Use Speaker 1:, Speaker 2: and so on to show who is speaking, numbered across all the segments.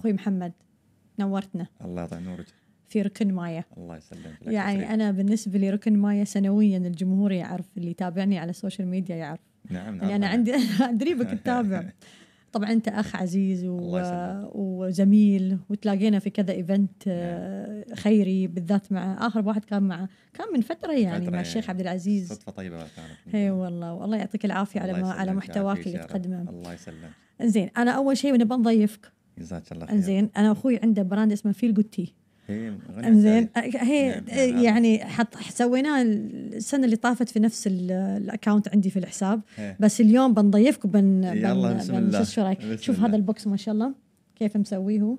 Speaker 1: اخوي محمد نورتنا
Speaker 2: الله يطول نورك
Speaker 1: في ركن مايا الله يسلمك يعني انا بالنسبه لي ركن مايا سنويا الجمهور يعرف اللي يتابعني على السوشيال ميديا يعرف نعم نعم يعني انا عندي ادري بك تتابع طبعا انت اخ عزيز و... وزميل وتلاقينا في كذا نعم. ايفنت آه، خيري بالذات مع اخر واحد كان مع كان من فتره يعني فترة مع يعني. الشيخ عبد العزيز صدفه
Speaker 2: طيبه كانت
Speaker 1: اي والله والله يعطيك العافيه على ما على محتواك اللي تقدمه الله يسلمك زين انا اول شيء نبغى نضيفك جزاك الله خير انزين انا اخوي عنده براند اسمه فيل جود تي
Speaker 2: انزين هي نعم، نعم، نعم.
Speaker 1: يعني حط سويناه السنه اللي طافت في نفس الاكونت عندي في الحساب هي. بس اليوم بنضيفك وبن يلا بسم الله شو رايك شوف هذا البوكس ما شاء الله كيف مسويه هو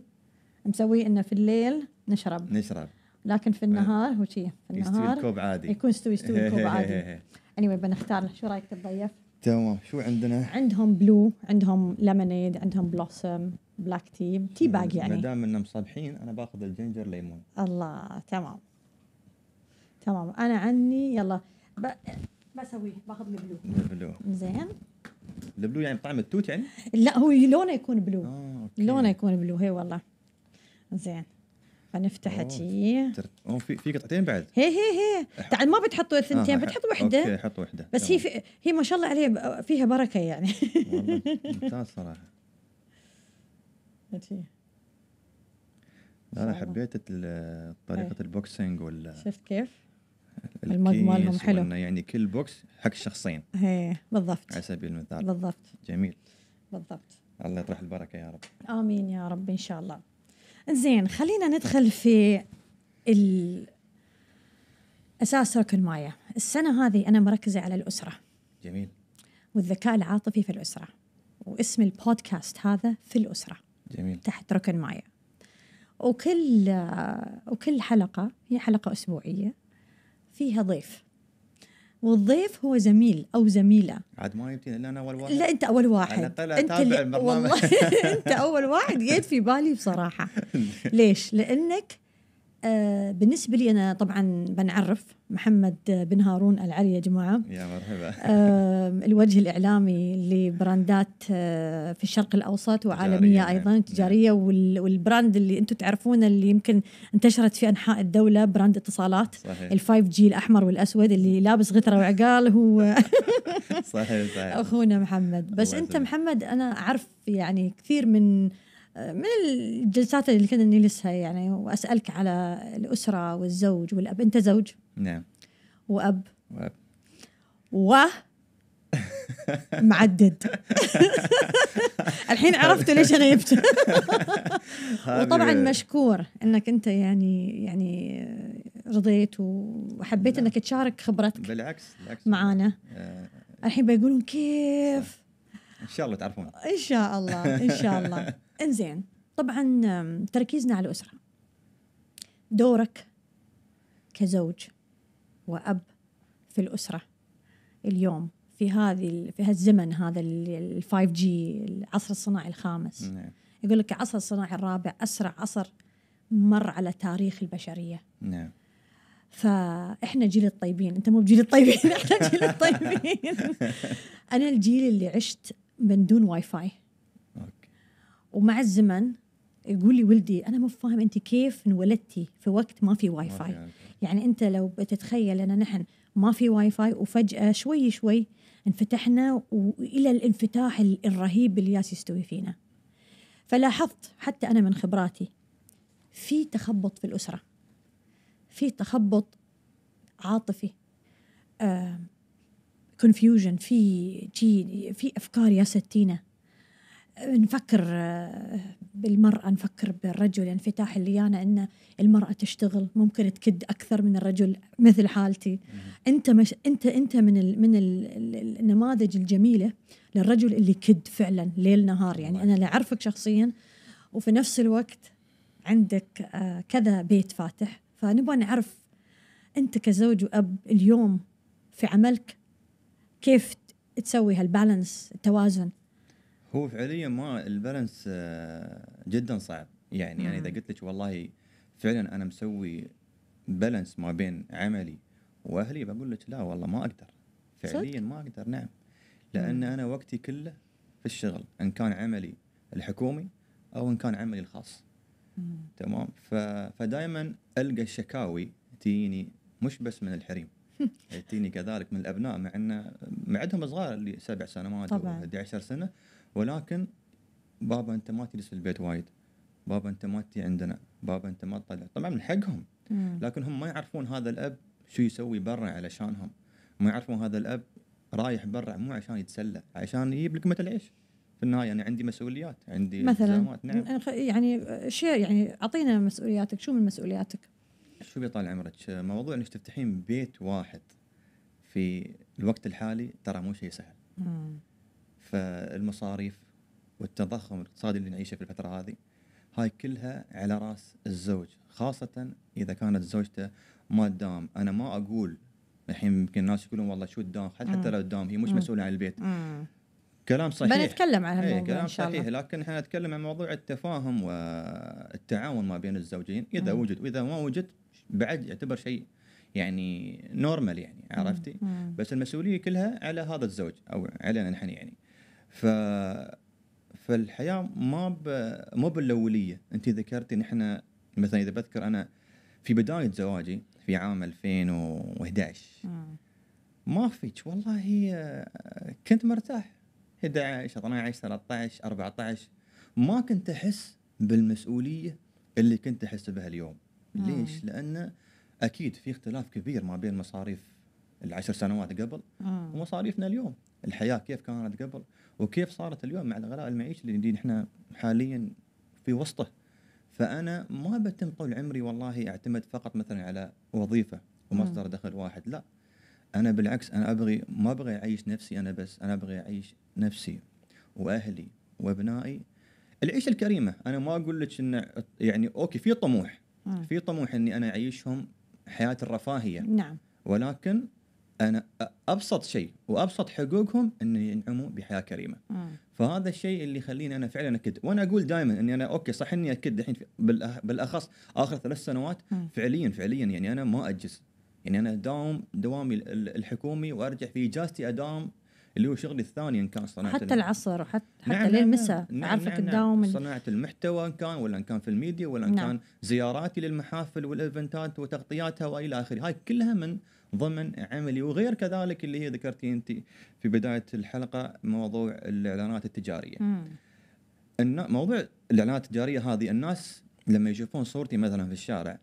Speaker 1: مسويه انه في الليل
Speaker 2: نشرب نشرب
Speaker 1: لكن في إيه. النهار هو شيء
Speaker 2: في النهار يستوي الكوب عادي يكون يستوي يستوي الكوب عادي اني
Speaker 1: anyway بنختار شو رايك تضيف؟
Speaker 2: تمام شو عندنا؟
Speaker 1: عندهم بلو عندهم ليمونيد عندهم بلوسم بلاك تي تي باج يعني ما
Speaker 2: دام اننا مصبحين انا باخذ الجنجر ليمون
Speaker 1: الله تمام تمام انا عني يلا ب... بسويه باخذ البلو البلو زين
Speaker 2: البلو يعني طعم التوت يعني؟
Speaker 1: لا هو لونه يكون بلو آه، أوكي. لونه يكون بلو هي والله زين فنفتح تي
Speaker 2: أوه، في في قطعتين بعد
Speaker 1: هي هي هي تعال ما بتحطوا الثنتين آه بتحط وحده اوكي حط وحده بس هي في هي ما شاء الله عليه فيها بركه يعني
Speaker 2: والله ممتاز صراحه لا انا حبيت طريقه إيه. البوكسينج وال شفت كيف؟ المج مالهم حلو يعني كل بوكس حق شخصين ايه بالضبط على سبيل المثال بالضبط جميل بالضبط الله يطرح البركه يا رب
Speaker 1: امين يا رب ان شاء الله زين خلينا ندخل في ال... اساس ركن مايا السنه هذه انا مركزه على الاسره جميل والذكاء العاطفي في الاسره واسم البودكاست هذا في الاسره جميل. تحت ركن معي وكل وكل حلقة هي حلقة أسبوعية فيها ضيف والضيف هو زميل او زميله
Speaker 2: عاد ما يمكن الا انا اول واحد لا انت اول واحد أنا انت اللي والله
Speaker 1: انت اول واحد جيت في بالي بصراحه
Speaker 3: ليش؟
Speaker 1: لانك آه، بالنسبة لي أنا طبعا بنعرف محمد بن هارون العلي يا جماعة يا مرحبا آه، الوجه الإعلامي لبراندات آه، في الشرق الأوسط وعالمية يعني. أيضا نعم. تجارية والبراند اللي أنتم تعرفونه اللي يمكن انتشرت في أنحاء الدولة براند اتصالات صحيح. الفايف جي الأحمر والأسود اللي لابس غترة وعقال هو
Speaker 3: صحيح صحيح
Speaker 1: أخونا محمد بس أنت محمد أنا أعرف يعني كثير من من الجلسات اللي كنا نجلسها يعني واسالك على الاسره والزوج والاب انت زوج نعم واب واب و معدد
Speaker 2: الحين عرفت ليش انا جبت وطبعا مشكور
Speaker 1: انك انت يعني يعني رضيت وحبيت نعم. انك تشارك خبرتك
Speaker 2: بالعكس, بالعكس معانا آه.
Speaker 1: الحين بيقولون كيف
Speaker 2: ان شاء الله تعرفون ان شاء الله ان شاء الله
Speaker 1: انزين طبعا تركيزنا على الاسره دورك كزوج واب في الاسره اليوم في هذه في هالزمن هذا ال 5 جي العصر الصناعي الخامس نعم. يقول لك العصر الصناعي الرابع اسرع عصر مر على تاريخ البشريه نعم فاحنا جيل الطيبين انت مو بجيل الطيبين احنا
Speaker 3: جيل الطيبين
Speaker 1: انا الجيل اللي عشت من دون واي فاي ومع الزمن يقول لي ولدي انا مو فاهم انت كيف انولدتي في وقت ما في واي فاي يعني انت لو بتتخيل ان نحن ما في واي فاي وفجاه شوي شوي انفتحنا والى الانفتاح الرهيب اللي ياس يستوي فينا فلاحظت حتى انا من خبراتي في تخبط في الاسره في تخبط عاطفي كونفيوجن في شيء في افكار يا ستينا نفكر بالمرأة نفكر بالرجل انفتاح يعني اللي أنا أن المرأة تشتغل ممكن تكد أكثر من الرجل مثل حالتي أنت مش أنت أنت من الـ من الـ النماذج الجميلة للرجل اللي كد فعلا ليل نهار يعني أنا اللي أعرفك شخصيا وفي نفس الوقت عندك آه، كذا بيت فاتح فنبغى نعرف أنت كزوج وأب اليوم في عملك كيف تسوي هالبالانس التوازن
Speaker 2: هو فعليا ما البالانس آه، جدا صعب يعني يعني اذا قلت لك والله فعلا انا مسوي بالانس ما بين عملي واهلي بقول لك لا والله ما اقدر فعليا ما اقدر نعم لان انا وقتي كله في الشغل ان كان عملي الحكومي او ان كان عملي الخاص تمام فدائما القى الشكاوي تجيني مش بس من الحريم ياتيني كذلك من الابناء مع ان معدهم صغار اللي سبع سنوات طبعا 11 سنه ولكن بابا انت ما تجلس في البيت وايد بابا انت ما تجي عندنا بابا انت ما تطلع طبعا من حقهم لكن هم ما يعرفون هذا الاب شو يسوي برا علشانهم ما يعرفون هذا الاب رايح برا مو عشان يتسلى عشان يجيب لقمه العيش في النهايه انا عندي مسؤوليات عندي مثلا نعم.
Speaker 1: يعني, يعني شيء يعني اعطينا مسؤولياتك شو من مسؤولياتك
Speaker 2: شو بيطال عمرك موضوع انك تفتحين بيت واحد في الوقت الحالي ترى مو شيء سهل فالمصاريف والتضخم الاقتصادي اللي نعيشه في الفتره هذه هاي كلها على راس الزوج خاصه اذا كانت زوجته ما تداوم انا ما اقول الحين يمكن الناس يقولون والله شو تداوم حتى, حتى لو تداوم هي مش مسؤوله عن البيت كلام صحيح بنتكلم عن إيه، الموضوع كلام إن شاء الله. صحيح لكن احنا نتكلم عن موضوع التفاهم والتعاون ما بين الزوجين اذا مم. وجد واذا ما وجد بعد يعتبر شيء يعني نورمال يعني عرفتي مم. بس المسؤوليه كلها على هذا الزوج او علينا نحن يعني ف فالحياه ما ب... مو بالاوليه انت ذكرتي نحن مثلا اذا بذكر انا في بدايه زواجي في عام 2011 مم. ما فيك والله كنت مرتاح 11 12 13 14 ما كنت احس بالمسؤوليه اللي كنت احس بها اليوم ليش؟ لان اكيد في اختلاف كبير ما بين مصاريف العشر سنوات قبل مم. ومصاريفنا اليوم الحياه كيف كانت قبل وكيف صارت اليوم مع الغلاء المعيشي اللي نحن حاليا في وسطه فانا ما بتم طول عمري والله اعتمد فقط مثلا على وظيفه ومصدر دخل واحد لا انا بالعكس انا ابغي ما ابغي اعيش نفسي انا بس انا ابغي اعيش نفسي واهلي وابنائي العيشه الكريمه انا ما اقول لك انه يعني اوكي في طموح في طموح اني انا اعيشهم حياه الرفاهيه نعم ولكن انا ابسط شيء وابسط حقوقهم ان ينعموا بحياه كريمه مم. فهذا الشيء اللي يخليني انا فعلا اكد وانا اقول دائما اني انا اوكي صح اني اكد الحين بالاخص اخر ثلاث سنوات مم. فعليا فعليا يعني انا ما اجز يعني انا داوم دوامي الحكومي وارجع في اجازتي اداوم اللي هو شغلي الثاني ان كان صناعه حتى العصر
Speaker 1: وحتى نعم، حتى نعم للمساء نعم عارفك نعم،, نعم،, نعم تداوم نعم
Speaker 2: صناعه المحتوى ان كان ولا ان كان في الميديا ولا ان نعم. كان زياراتي للمحافل والايفنتات وتغطياتها والى اخره هاي كلها من ضمن عملي وغير كذلك اللي هي ذكرتي انت في بدايه الحلقه موضوع الاعلانات التجاريه ان موضوع الاعلانات التجاريه هذه الناس لما يشوفون صورتي مثلا في الشارع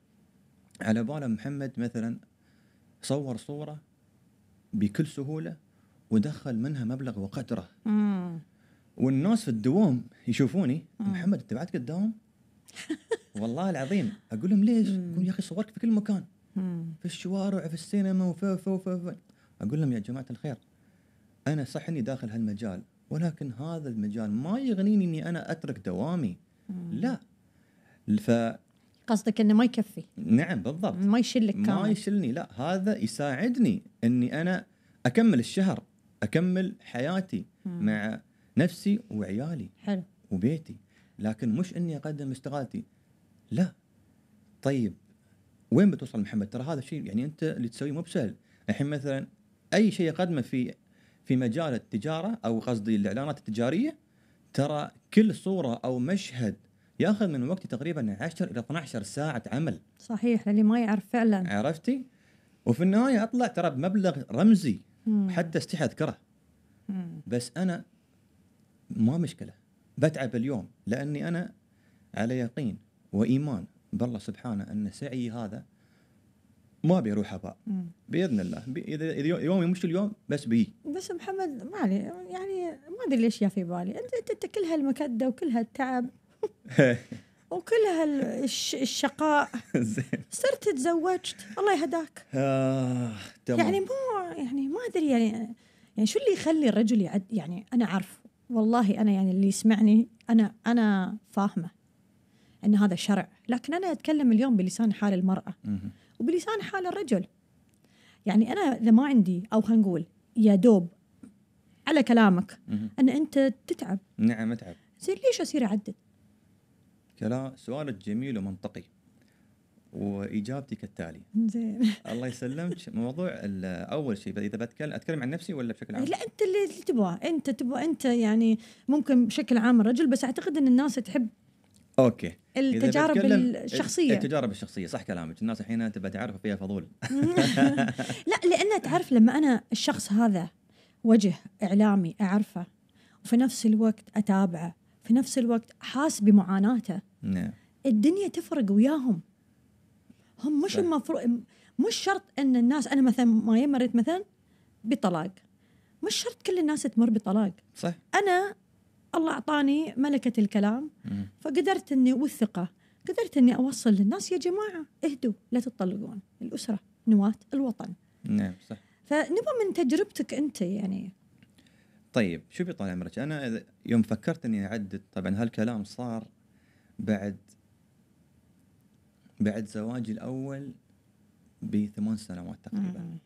Speaker 2: على باله محمد مثلا صور صوره بكل سهوله ودخل منها مبلغ وقدره والناس في الدوام يشوفوني مم. محمد انت بعدك تداوم؟ والله العظيم اقول لهم ليش؟ يقول يا اخي صورك في كل مكان مم. في الشوارع في السينما وفا وفي اقول لهم يا جماعه الخير انا صح اني داخل هالمجال ولكن هذا المجال ما يغنيني اني انا اترك دوامي مم. لا ف
Speaker 1: قصدك انه ما يكفي
Speaker 2: نعم بالضبط
Speaker 1: ما يشلك كامل ما
Speaker 2: يشلني لا هذا يساعدني اني انا اكمل الشهر اكمل حياتي مع نفسي وعيالي حلو وبيتي لكن مش اني اقدم اشتغالتي لا طيب وين بتوصل محمد ترى هذا الشيء يعني انت اللي تسويه مو بسهل الحين مثلا اي شيء اقدمه في في مجال التجاره او قصدي الاعلانات التجاريه ترى كل صوره او مشهد ياخذ من وقتي تقريبا 10 الى 12 ساعه عمل
Speaker 1: صحيح اللي ما يعرف فعلا
Speaker 2: عرفتي وفي النهايه اطلع ترى بمبلغ رمزي حتى استحي اذكره بس انا ما مشكله بتعب اليوم لاني انا على يقين وايمان بالله سبحانه ان سعيي هذا ما بيروح هباء باذن الله اذا يومي مش اليوم بس بي
Speaker 1: بس محمد ما علي يعني ما ادري ليش يا في بالي انت انت كل هالمكده وكل هالتعب وكل هالشقاء زين صرت تزوجت الله يهداك
Speaker 2: آه يعني
Speaker 1: مو يعني ما ادري يعني يعني شو اللي يخلي الرجل يعد يعني انا عارف والله انا يعني اللي يسمعني انا انا فاهمه ان هذا شرع لكن انا اتكلم اليوم بلسان حال المراه وبلسان حال الرجل يعني انا اذا ما عندي او خلينا نقول يا دوب على كلامك ان انت تتعب نعم اتعب زين ليش اصير اعدد
Speaker 2: كلام سؤالك جميل ومنطقي واجابتي كالتالي زين الله يسلمك موضوع اول شيء اذا بتكلم اتكلم عن نفسي ولا بشكل عام؟ لا
Speaker 1: انت اللي تبغاه انت تبغى انت يعني ممكن بشكل عام رجل بس اعتقد ان الناس تحب
Speaker 2: اوكي التجارب الشخصيه التجارب الشخصيه صح كلامك الناس الحين تبى تعرف فيها فضول
Speaker 1: لا لان تعرف لما انا الشخص هذا وجه اعلامي اعرفه وفي نفس الوقت اتابعه في نفس الوقت حاس بمعاناته نعم الدنيا تفرق وياهم هم مش المفروض مش شرط ان الناس انا مثلا ما مريت مثلا بطلاق مش شرط كل الناس تمر بطلاق صح انا الله اعطاني ملكه الكلام م. فقدرت اني والثقه قدرت اني اوصل للناس يا جماعه اهدوا لا تطلقون الاسره نواه الوطن نعم صح فنبغى من تجربتك انت يعني
Speaker 2: طيب شوفي طال عمرك انا يوم فكرت اني اعدد طبعا هالكلام صار بعد بعد زواجي الأول بثمان سنوات تقريبا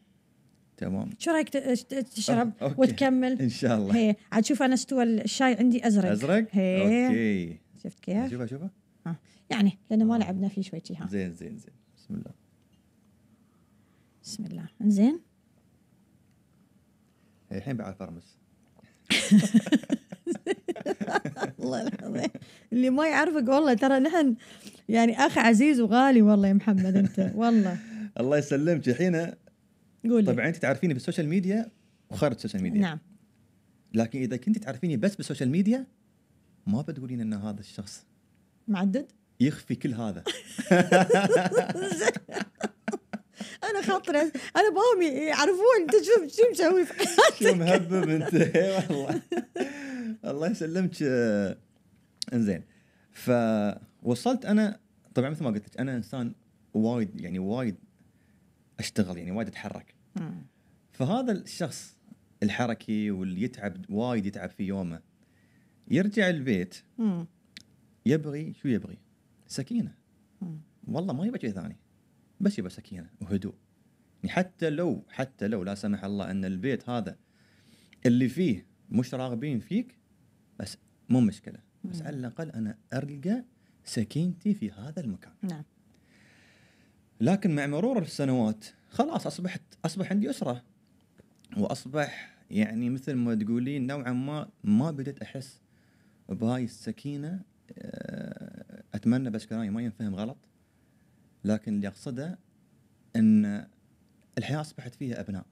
Speaker 2: تمام شو
Speaker 1: رايك تشرب أوكي. وتكمل ان شاء الله هي عاد شوف انا استوى الشاي عندي ازرق ازرق هي. اوكي شفت كيف شوفه شوفه آه. يعني لانه ما آه. لعبنا فيه شوي ها زين
Speaker 2: زين زين بسم الله
Speaker 1: بسم الله زين
Speaker 2: الحين بعرف ارمس والله
Speaker 1: اللي ما يعرفك والله ترى نحن يعني اخ عزيز وغالي والله يا محمد انت والله
Speaker 2: الله يسلمك الحين قولي طبعا يعني انت تعرفيني بالسوشيال ميديا وخارج السوشيال ميديا نعم لكن اذا كنت تعرفيني بس بالسوشيال ميديا ما بتقولين ان هذا الشخص معدد يخفي كل هذا
Speaker 1: انا خاطر انا بامي يعرفون انت شو شو مسوي شو مهبب انت
Speaker 2: والله الله يسلمك انزين فوصلت انا طبعا مثل ما قلت لك انا انسان وايد يعني وايد اشتغل يعني وايد اتحرك فهذا الشخص الحركي واللي يتعب وايد يتعب في يومه يرجع البيت يبغي شو يبغي سكينه والله ما يبغى شيء ثاني بس يبقى سكينه وهدوء يعني حتى لو حتى لو لا سمح الله ان البيت هذا اللي فيه مش راغبين فيك بس مو مشكله بس على الاقل انا القى سكينتي في هذا المكان نعم لكن مع مرور السنوات خلاص اصبحت اصبح عندي اسره واصبح يعني مثل ما تقولين نوعا ما ما بديت احس بهاي السكينه آه، اتمنى بس كلامي ما ينفهم غلط لكن اللي اقصده ان الحياه اصبحت فيها ابناء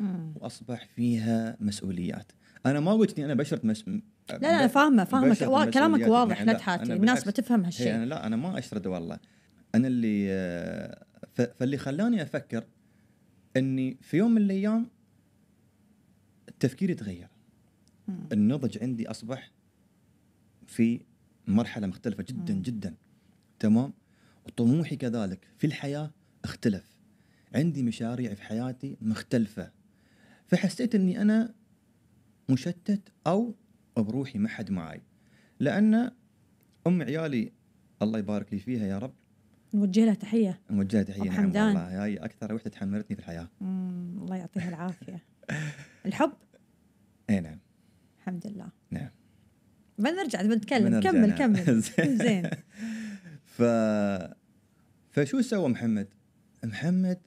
Speaker 2: مم. واصبح فيها مسؤوليات انا ما قلت اني انا بشرت مس... لا لا فاهمه فاهمه كلامك يعني واضح لا تحاتي الناس بتفهم هالشيء انا لا انا ما اشرد والله انا اللي آه، فاللي خلاني افكر اني في يوم من الايام تفكيري تغير النضج عندي اصبح في مرحله مختلفه جدا مم. جدا تمام طموحي كذلك في الحياة اختلف عندي مشاريع في حياتي مختلفة فحسيت أني أنا مشتت أو بروحي ما حد معاي لأن أم عيالي الله يبارك لي فيها يا رب
Speaker 1: نوجه لها تحية
Speaker 2: نوجه لها تحية نعم حمدان. والله هاي أكثر وحدة تحملتني في الحياة
Speaker 1: الله يعطيها العافية الحب اي نعم الحمد لله نعم بنرجع بنتكلم كمل نعم. كمل زين
Speaker 2: ف فشو سوى محمد محمد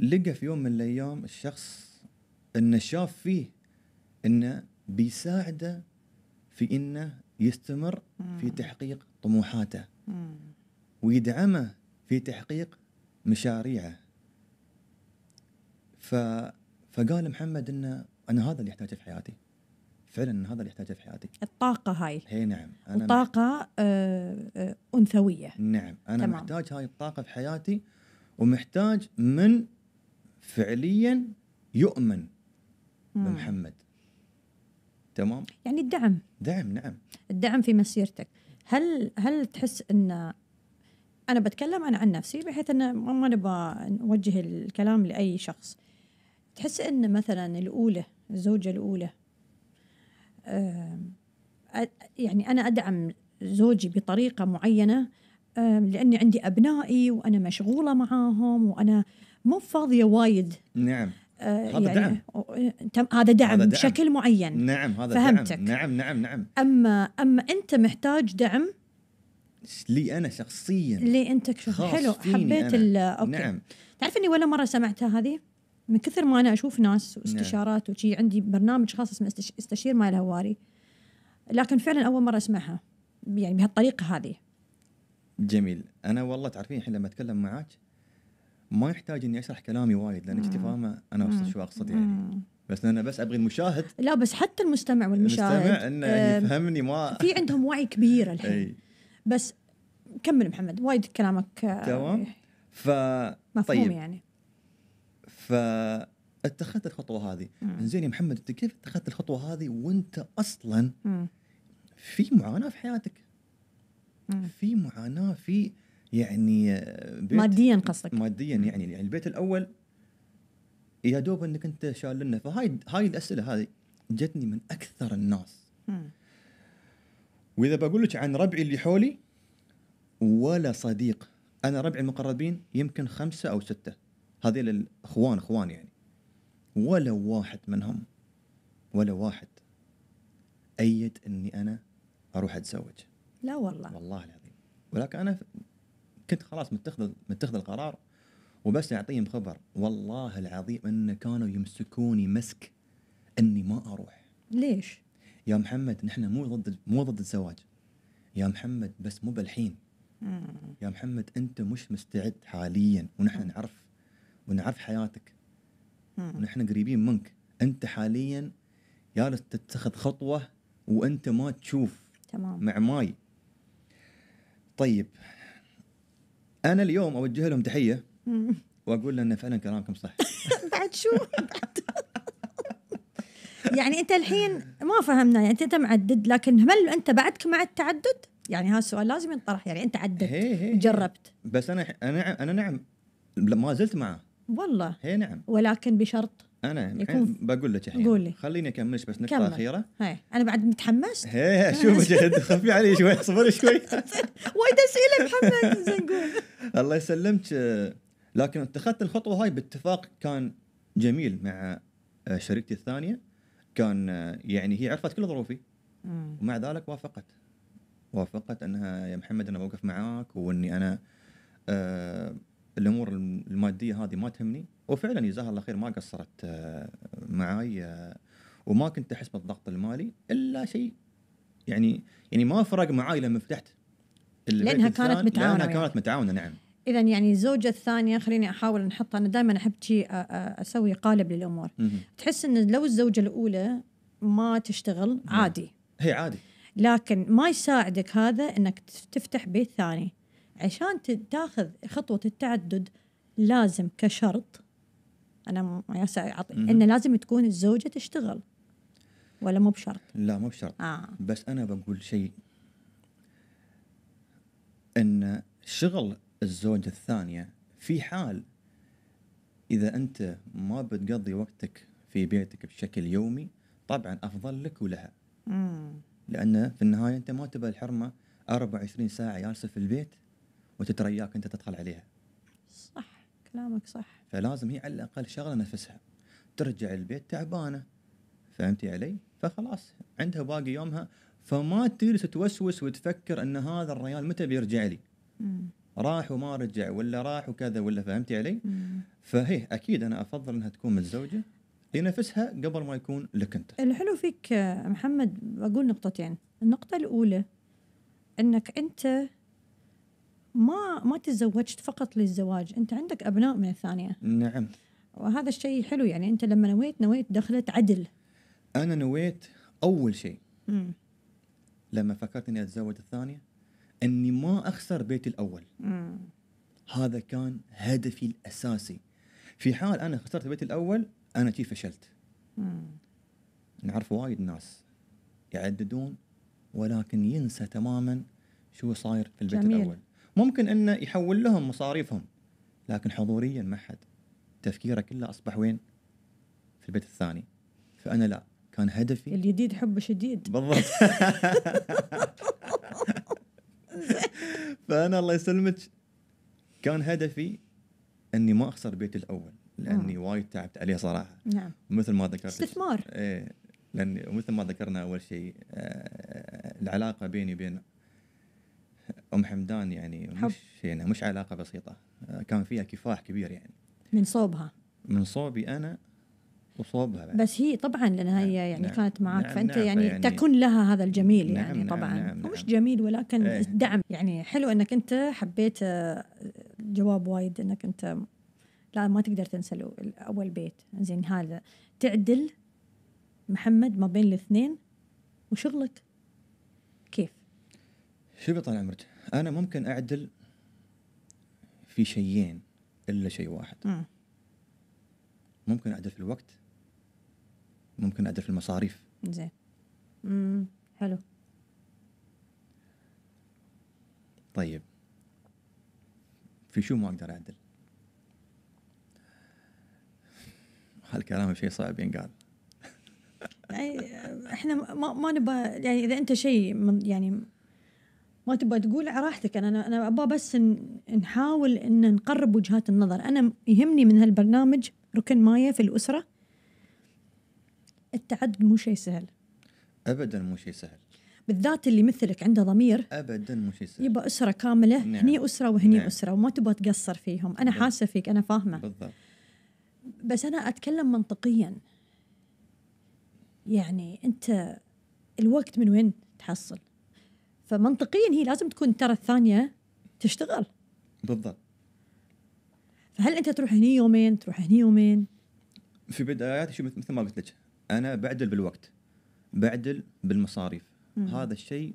Speaker 2: لقى في يوم من الايام الشخص انه شاف فيه انه بيساعده في انه يستمر في تحقيق طموحاته ويدعمه في تحقيق مشاريعه ف فقال محمد انه انا هذا اللي احتاجه في حياتي فعلا هذا اللي يحتاجه في حياتك
Speaker 1: الطاقه هاي
Speaker 2: هي نعم أنا
Speaker 1: الطاقه آه،, آه انثويه
Speaker 2: نعم انا تمام. محتاج هاي الطاقه في حياتي ومحتاج من فعليا يؤمن مم. بمحمد تمام يعني الدعم دعم نعم
Speaker 1: الدعم في مسيرتك هل هل تحس ان انا بتكلم انا عن نفسي بحيث ان ما نبغى نوجه الكلام لاي شخص تحس ان مثلا الاولى الزوجه الاولى يعني أنا أدعم زوجي بطريقة معينة لأني عندي أبنائي وأنا مشغولة معاهم وأنا مو فاضية وايد
Speaker 2: نعم آه، هذا يعني
Speaker 1: آه، دعم هذا دعم بشكل معين نعم
Speaker 2: هذا فهمتك دعم. نعم نعم نعم
Speaker 1: اما اما انت محتاج دعم
Speaker 2: لي انا شخصيا لي
Speaker 1: انت حلو حبيت أنا. اوكي نعم تعرف اني ولا مره سمعتها هذه من كثر ما انا اشوف ناس واستشارات نعم. وشي عندي برنامج خاص اسمه استشير مع الهواري لكن فعلا اول مره اسمعها يعني بهالطريقه هذه
Speaker 2: جميل انا والله تعرفين الحين لما اتكلم معك ما يحتاج اني اشرح كلامي وايد لان انت نعم. فاهمه انا نعم. شو اقصد يعني بس انا بس ابغي المشاهد
Speaker 1: لا بس حتى المستمع والمشاهد المستمع انه آه، يفهمني ما في عندهم وعي كبير الحين بس كمل محمد وايد كلامك آه، تمام
Speaker 2: ف مفهوم طيب. يعني فاتخذت الخطوه هذه زين يا محمد انت كيف اتخذت الخطوه هذه وانت اصلا مم. في معاناه في حياتك مم. في معاناه في يعني آه، بيت ماديا قصدك ماديا يعني يعني البيت الاول يا دوب انك انت شال لنا فهاي هاي الاسئله هذه جتني من اكثر الناس واذا بقول لك عن ربعي اللي حولي ولا صديق انا ربعي المقربين يمكن خمسه او سته هذيل الاخوان اخوان يعني ولا واحد منهم ولا واحد ايد اني انا اروح اتزوج لا والله والله العظيم ولكن انا كنت خلاص متخذ متخذ القرار وبس اعطيهم خبر والله العظيم ان كانوا يمسكوني مسك اني ما اروح ليش يا محمد نحن مو ضد مو ضد الزواج يا محمد بس مو بالحين يا محمد انت مش مستعد حاليا ونحن نعرف ونعرف حياتك ونحن قريبين منك انت حاليا جالس تتخذ خطوه وانت ما تشوف تمام مع ماي طيب انا اليوم اوجه لهم تحيه واقول لهم ان فعلا كلامكم صح
Speaker 1: بعد شو يعني انت الحين ما فهمنا يعني انت معدد لكن هل انت بعدك مع التعدد؟ يعني هذا السؤال لازم ينطرح يعني انت عددت جربت
Speaker 2: بس انا انا انا نعم ما زلت معه
Speaker 1: والله اي نعم ولكن بشرط
Speaker 2: انا الحين بقول لك الحين قولي خليني اكملش بس نقطه اخيره
Speaker 1: هي. انا بعد متحمس هي
Speaker 2: شوف جهد خفي علي شوي اصبر شوي
Speaker 1: وايد اسئله محمد
Speaker 2: زين قول الله يسلمك لكن اتخذت الخطوه هاي باتفاق كان جميل مع آه، شريكتي الثانيه كان آه، يعني هي عرفت كل ظروفي ومع ذلك وافقت وافقت انها يا محمد انا بوقف معاك واني انا آه، الامور الماديه هذه ما تهمني وفعلا جزاها الله خير ما قصرت آه، معاي آه، وما كنت احس بالضغط المالي الا شيء يعني يعني ما فرق معاي لما فتحت لانها كانت متعاونه لانها كانت متعاونه نعم
Speaker 1: اذا يعني الزوجه الثانيه خليني احاول نحطها انا دائما احب شيء آه، اسوي قالب للامور م-م. تحس ان لو الزوجه الاولى ما تشتغل عادي هي عادي لكن ما يساعدك هذا انك تفتح بيت ثاني عشان تاخذ خطوة التعدد لازم كشرط أنا ما أعطي إنه لازم تكون الزوجة تشتغل ولا مو
Speaker 2: بشرط؟ لا مو بشرط آه. بس أنا بقول شيء إن شغل الزوجة الثانية في حال إذا أنت ما بتقضي وقتك في بيتك بشكل يومي طبعا أفضل لك ولها مم. لأن في النهاية أنت ما تبى الحرمة 24 ساعة جالسة في البيت وتترياك انت تدخل عليها
Speaker 1: صح كلامك صح
Speaker 2: فلازم هي على الاقل شغله نفسها ترجع البيت تعبانه فهمتي علي فخلاص عندها باقي يومها فما تجلس توسوس وتفكر ان هذا الريال متى بيرجع لي مم. راح وما رجع ولا راح وكذا ولا فهمتي علي مم. فهي اكيد انا افضل انها تكون متزوجه لنفسها قبل ما يكون لك انت
Speaker 1: الحلو فيك محمد بقول نقطتين النقطه الاولى انك انت ما ما تزوجت فقط للزواج انت عندك ابناء من الثانيه نعم وهذا الشيء حلو يعني انت لما نويت نويت دخلت عدل
Speaker 2: انا نويت اول شيء لما فكرت اني اتزوج الثانيه اني ما اخسر بيتي الاول مم. هذا كان هدفي الاساسي في حال انا خسرت بيتي الاول انا كيف فشلت مم. نعرف وايد ناس يعددون ولكن ينسى تماما شو صاير في البيت جميل. الاول ممكن انه يحول لهم مصاريفهم لكن حضوريا ما حد تفكيره كله اصبح وين؟ في البيت الثاني فانا لا كان هدفي الجديد حب شديد بالضبط فانا الله يسلمك كان هدفي اني ما اخسر بيتي الاول لاني آه. وايد تعبت عليه صراحه نعم مثل ما ذكرت استثمار ايه لان مثل ما ذكرنا اول شيء آه العلاقه بيني وبين ام حمدان يعني مش يعني مش علاقه بسيطه آه، كان فيها كفاح كبير يعني
Speaker 1: من صوبها
Speaker 2: من صوبي انا وصوبها بعد. بس
Speaker 1: هي طبعا لانها هي نعم، يعني نعم. كانت معك نعم فانت نعم يعني, يعني تكون لها هذا الجميل نعم يعني نعم طبعا نعم, نعم. مش جميل ولكن ايه. دعم يعني حلو انك انت حبيت آه، جواب وايد انك انت لا ما تقدر تنسى اول بيت زين هذا تعدل محمد ما بين الاثنين وشغلك كيف؟
Speaker 2: شو بيطلع عمرك؟ انا ممكن اعدل في شيئين الا شيء واحد ممكن اعدل في الوقت ممكن اعدل في المصاريف
Speaker 1: زين امم حلو
Speaker 2: طيب في شو ما اقدر اعدل هالكلام شيء صعب ينقال
Speaker 1: احنا ما ما نبغى يعني اذا انت شيء يعني ما تبغى تقول على راحتك انا انا ابغى بس نحاول ان نقرب وجهات النظر انا يهمني من هالبرنامج ركن مايا في الاسره التعدد مو شيء سهل
Speaker 2: ابدا مو شيء سهل
Speaker 1: بالذات اللي مثلك عنده ضمير
Speaker 2: ابدا مو شيء سهل
Speaker 1: يبغى اسره كامله نعم. هني اسره وهني نعم. اسره وما تبغى تقصر فيهم انا حاسه فيك انا فاهمه بالضبط بس انا اتكلم منطقيا يعني انت الوقت من وين تحصل فمنطقيا هي لازم تكون ترى الثانيه تشتغل بالضبط فهل انت تروح هني يومين تروح هني يومين
Speaker 2: في بداياتي شو مثل ما قلت لك انا بعدل بالوقت بعدل بالمصاريف مم. هذا الشيء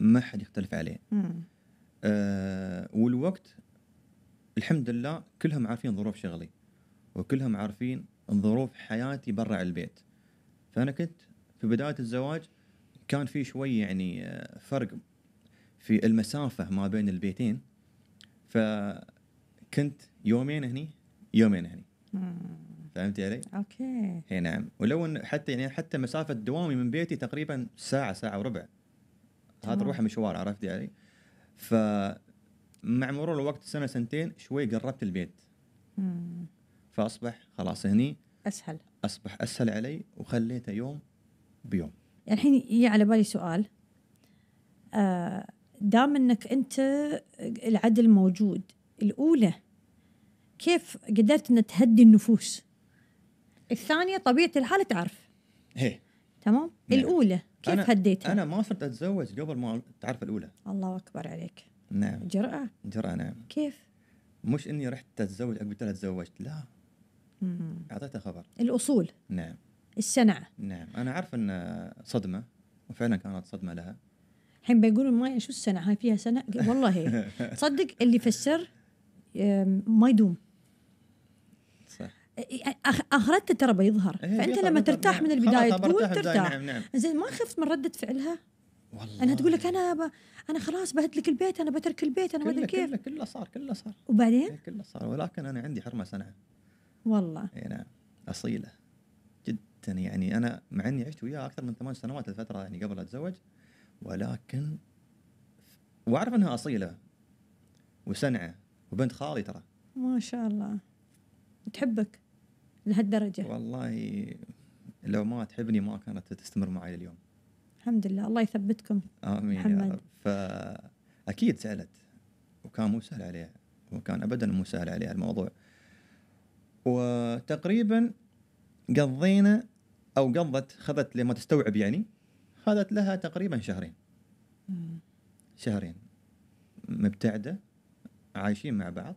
Speaker 2: ما حد يختلف عليه آه والوقت الحمد لله كلهم عارفين ظروف شغلي وكلهم عارفين ظروف حياتي برا البيت فانا كنت في بدايه الزواج كان في شوي يعني آه، فرق في المسافه ما بين البيتين فكنت يومين هني يومين هني فهمتي علي؟
Speaker 3: اوكي
Speaker 2: اي نعم ولو ان حتى يعني حتى مسافه دوامي من بيتي تقريبا ساعه ساعه وربع هذا روحه مشوار عرفتي علي؟ ف مع مرور الوقت سنه سنتين شوي قربت البيت فاصبح خلاص هني اسهل اصبح اسهل علي وخليته يوم بيوم
Speaker 1: يعني الحين يعني يجي على بالي سؤال آه دام انك انت العدل موجود الاولى كيف قدرت ان تهدي النفوس الثانيه طبيعه الحال تعرف هي. تمام نعم. الاولى كيف أنا هديتها
Speaker 2: انا ما صرت اتزوج قبل ما تعرف الاولى
Speaker 1: الله اكبر عليك نعم جرأة جرأة نعم كيف
Speaker 2: مش اني رحت اتزوج قلت لها تزوجت لا اعطيتها خبر الاصول نعم السنعه نعم انا عارف ان صدمه وفعلا كانت صدمه لها
Speaker 1: الحين بيقولوا ما شو السنه هاي فيها سنه والله هي تصدق اللي في السر ما يدوم صح اخرته ترى بيظهر إيه، فانت لما ترتاح من البدايه تقول ترتاح نعم،, نعم زين ما خفت من رده فعلها والله انها تقول لك انا ب... انا خلاص بهدلك البيت انا بترك البيت انا ما ادري كيف كله
Speaker 2: كله صار كله صار
Speaker 1: وبعدين؟ إيه، كله
Speaker 2: صار ولكن انا عندي حرمه سنه والله اي نعم اصيله جدا يعني انا مع اني عشت وياها اكثر من ثمان سنوات الفتره يعني قبل اتزوج ولكن واعرف انها اصيله وسنعه وبنت خالي ترى
Speaker 1: ما شاء الله تحبك لهالدرجه والله
Speaker 2: لو ما تحبني ما كانت تستمر معي اليوم
Speaker 1: الحمد لله الله يثبتكم
Speaker 2: امين محمد. يا رب فاكيد سالت وكان مو سهل عليها وكان ابدا مو سهل عليها الموضوع وتقريبا قضينا او قضت خذت لما تستوعب يعني خذت لها تقريبا شهرين شهرين مبتعده عايشين مع بعض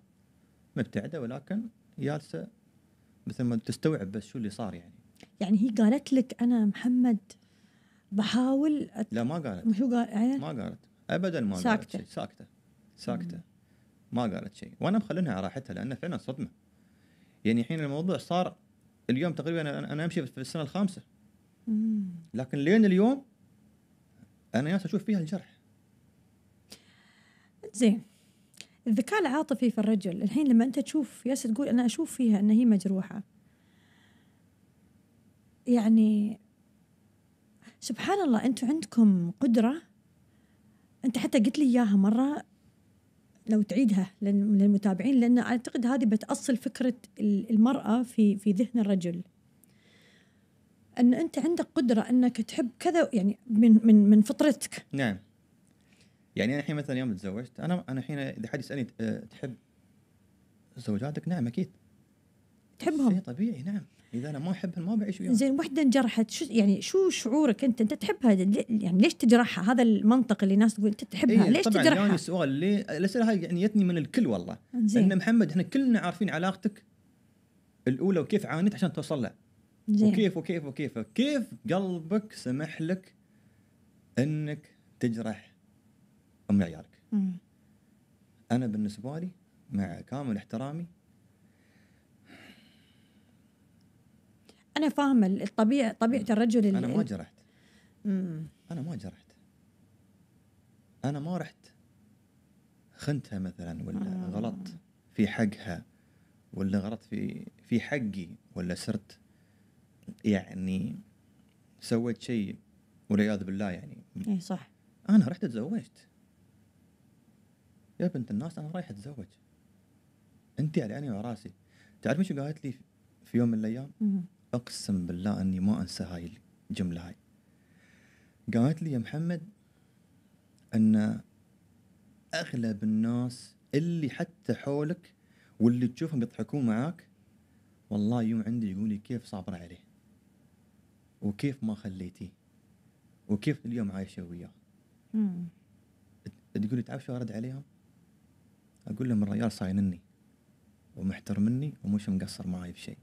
Speaker 2: مبتعده ولكن جالسه مثل ما تستوعب بس شو اللي صار يعني
Speaker 1: يعني هي قالت لك انا محمد
Speaker 2: بحاول أت... لا ما قالت
Speaker 1: شو قال يعني؟ إيه؟ ما
Speaker 2: قالت ابدا ما ساكتة. قالت شيء ساكته ساكته ما قالت شيء وانا مخلينها على راحتها لانه فعلا صدمه يعني الحين الموضوع صار اليوم تقريبا انا امشي في السنه الخامسه مم. لكن لين اليوم انا جالس اشوف فيها الجرح
Speaker 1: زين الذكاء العاطفي في الرجل الحين لما انت تشوف ياس تقول انا اشوف فيها ان هي مجروحه يعني سبحان الله انتم عندكم قدره انت حتى قلت لي اياها مره لو تعيدها للمتابعين لان اعتقد هذه بتاصل فكره المراه في في ذهن الرجل ان انت عندك قدره انك تحب كذا يعني من من من فطرتك
Speaker 2: نعم يعني انا الحين مثلا يوم تزوجت انا انا الحين اذا حد يسالني آه، تحب زوجاتك نعم اكيد تحبهم شيء طبيعي نعم اذا انا ما احبها ما بعيش وياها زين
Speaker 1: وحده انجرحت شو يعني شو شعورك انت انت تحبها يعني ليش تجرحها هذا المنطق اللي الناس تقول انت تحبها إيه ليش طبعا تجرحها يعني
Speaker 2: السؤال اللي الاسئله هاي يعني جتني من الكل والله زين. ان محمد احنا كلنا عارفين علاقتك الاولى وكيف عانيت عشان توصل لها زين. وكيف وكيف وكيف كيف قلبك سمح لك انك تجرح ام عيالك مم. انا بالنسبه لي مع كامل احترامي
Speaker 1: انا فاهمه الطبيعه طبيعه الرجل اللي انا ما جرحت
Speaker 2: مم. انا ما جرحت انا ما رحت خنتها مثلا ولا آه. غلطت في حقها ولا غلطت في في حقي ولا صرت يعني سويت شيء والعياذ بالله يعني اي صح انا رحت تزوجت يا بنت الناس انا رايح اتزوج انت على عيني وراسي تعرفين شو قالت لي في يوم من الايام؟ اقسم بالله اني ما انسى هاي الجمله هاي قالت لي يا محمد ان اغلب الناس اللي حتى حولك واللي تشوفهم يضحكون معاك والله يوم عندي يقول لي كيف صابره عليه وكيف ما خليتيه وكيف اليوم عايشه وياه تقولي تعرف شو ارد عليهم؟ اقول لهم الرجال صاينني ومحترمني ومش مقصر معاي بشيء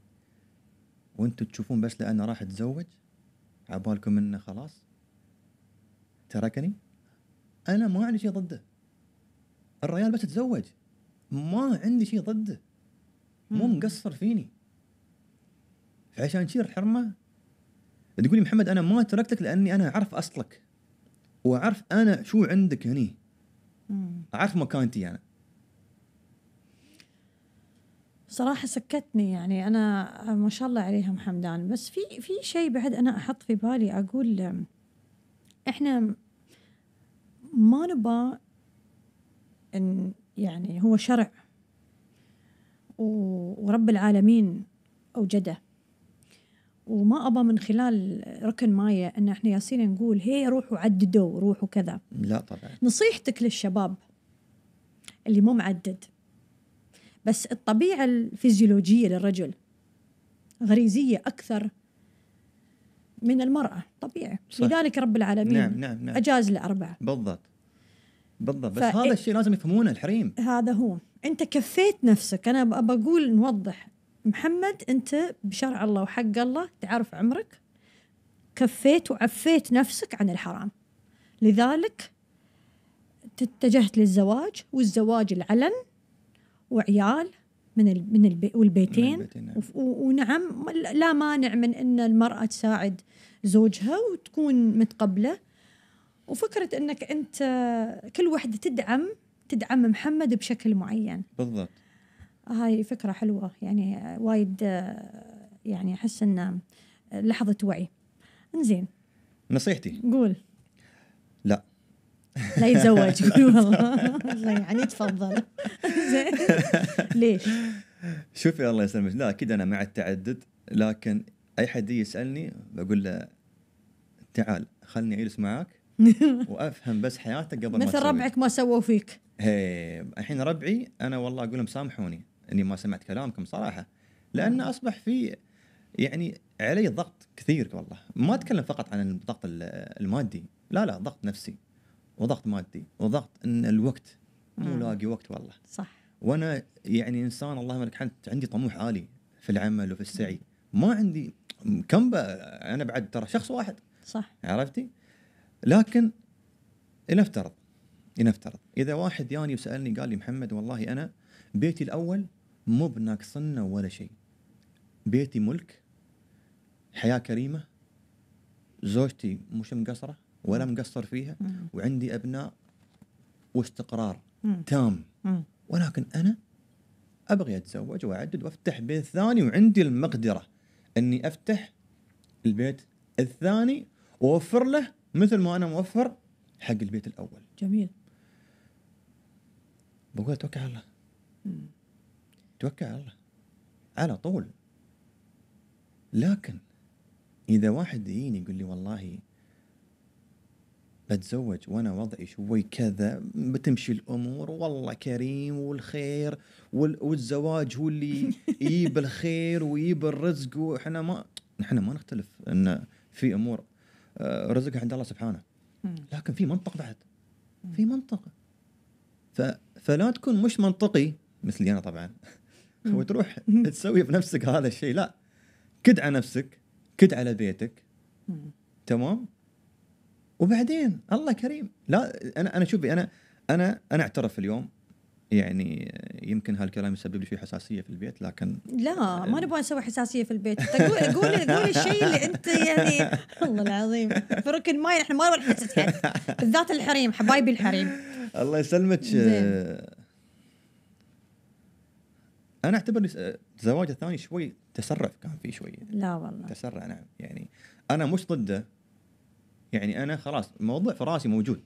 Speaker 2: وانتم تشوفون بس لانه راح اتزوج عبالكم انه خلاص تركني انا ما عندي شيء ضده الرجال بس تزوج ما عندي شيء ضده مو مقصر فيني فعشان شير حرمه تقول لي محمد انا ما تركتك لاني انا اعرف اصلك واعرف انا شو عندك هني اعرف مكانتي انا
Speaker 1: صراحة سكتني يعني أنا ما شاء الله عليهم حمدان بس في في شيء بعد أنا أحط في بالي أقول إحنا ما نبى إن يعني هو شرع ورب العالمين أوجده وما ابى من خلال ركن مايا ان احنا ياسين نقول هي روحوا عددوا روحوا كذا لا طبعا نصيحتك للشباب اللي مو معدد بس الطبيعه الفيزيولوجيه للرجل غريزيه اكثر من المراه طبيعي صح. لذلك رب العالمين نعم نعم نعم اجاز لاربعه
Speaker 2: بالضبط بالضبط بس هذا الشيء لازم يفهمونه الحريم
Speaker 1: هذا هو انت كفيت نفسك انا بقول نوضح محمد أنت بشرع الله وحق الله تعرف عمرك كفيت وعفيت نفسك عن الحرام لذلك اتجهت للزواج والزواج العلن وعيال من من والبيتين, نعم. ونعم لا مانع من ان المراه تساعد زوجها وتكون متقبله وفكره انك انت كل وحده تدعم تدعم محمد بشكل معين بالضبط هاي فكرة حلوة يعني وايد يعني أحس إن لحظة وعي إنزين نصيحتي قول
Speaker 2: لا لا يتزوج والله
Speaker 1: يعني تفضل زين ليش؟
Speaker 2: شوفي الله يسلمك لا اكيد انا مع التعدد لكن اي حد يسالني بقول له تعال خلني اجلس معاك وافهم بس حياتك قبل ما مثل ربعك
Speaker 1: ما سووا فيك
Speaker 2: ايه الحين ربعي انا والله اقول لهم سامحوني اني ما سمعت كلامكم صراحه لان نعم. اصبح في يعني علي ضغط كثير والله ما اتكلم فقط عن الضغط المادي لا لا ضغط نفسي وضغط مادي وضغط ان الوقت مو نعم. لاقي وقت والله صح وانا يعني انسان اللهم لك الحمد عندي طموح عالي في العمل وفي السعي ما عندي كم انا بعد ترى شخص واحد صح عرفتي لكن لنفترض لنفترض اذا واحد ياني وسالني قال لي محمد والله انا بيتي الاول مو بناقصنا ولا شيء بيتي ملك حياه كريمه زوجتي مش مقصره ولا مقصر فيها وعندي ابناء واستقرار تام
Speaker 3: ولكن انا
Speaker 2: ابغي اتزوج واعدد وافتح بيت ثاني وعندي المقدره اني افتح البيت الثاني واوفر له مثل ما انا موفر حق البيت الاول. جميل. بقول توكل على الله. توكل على الله على طول لكن إذا واحد يجيني يقول لي والله بتزوج وانا وضعي شوي كذا بتمشي الامور والله كريم والخير والزواج هو اللي يجيب الخير ويجيب الرزق واحنا ما نحن ما نختلف ان في امور آه، رزقها عند الله سبحانه لكن في منطق بعد في منطق ف... فلا تكون مش منطقي مثلي انا طبعا وتروح تسوي في نفسك هذا الشيء لا كد على نفسك كد على بيتك تمام وبعدين الله كريم لا انا انا شوفي انا انا انا اعترف اليوم يعني يمكن هالكلام يسبب لي شوي حساسيه في البيت لكن
Speaker 1: لا آه، ما نبغى نسوي حساسيه في البيت قول طيب، قول قول الشيء اللي انت يعني الله العظيم في ركن ماي ما نبغى بالذات الحريم حبايبي الحريم
Speaker 2: الله يسلمك انا اعتبر الزواج الثاني شوي تسرع كان فيه شوي لا والله تسرع نعم يعني انا مش ضده يعني انا خلاص الموضوع في راسي موجود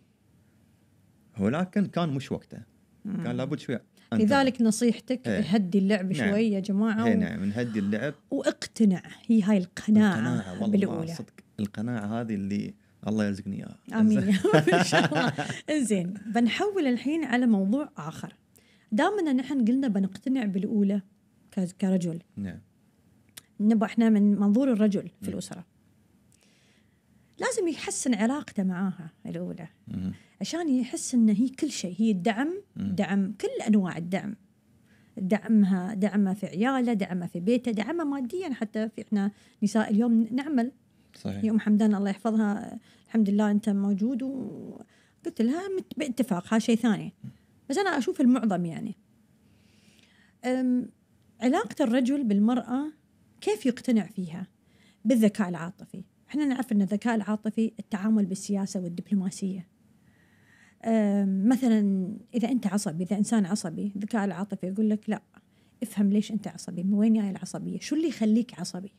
Speaker 2: ولكن كان مش وقته مم. كان لابد شويه لذلك
Speaker 1: نصيحتك ايه. هدي اللعب نعم. شوي يا جماعه ايه نعم
Speaker 2: نهدي اللعب
Speaker 1: واقتنع هي هاي القناعه, القناعة والله بالاولى صدق
Speaker 2: القناعه هذه اللي الله يرزقني اياها امين ان شاء الله
Speaker 1: انزين بنحول الحين على موضوع اخر دامنا نحن قلنا بنقتنع بالاولى كرجل نعم نبغى احنا من منظور الرجل في الاسره لازم يحسن علاقته معاها الاولى عشان يحس ان هي كل شيء هي الدعم دعم كل انواع الدعم دعمها دعمها في عياله دعمها في بيته دعمها ماديا حتى في احنا نساء اليوم نعمل صحيح يوم حمدان الله يحفظها الحمد لله انت موجود وقلت لها باتفاق هذا شيء ثاني بس أنا أشوف المعظم يعني علاقة الرجل بالمرأة كيف يقتنع فيها بالذكاء العاطفي احنا نعرف أن الذكاء العاطفي التعامل بالسياسة والدبلوماسية مثلا إذا أنت عصبي إذا إنسان عصبي الذكاء العاطفي يقول لك لا افهم ليش أنت عصبي من وين جاية العصبية شو اللي يخليك عصبي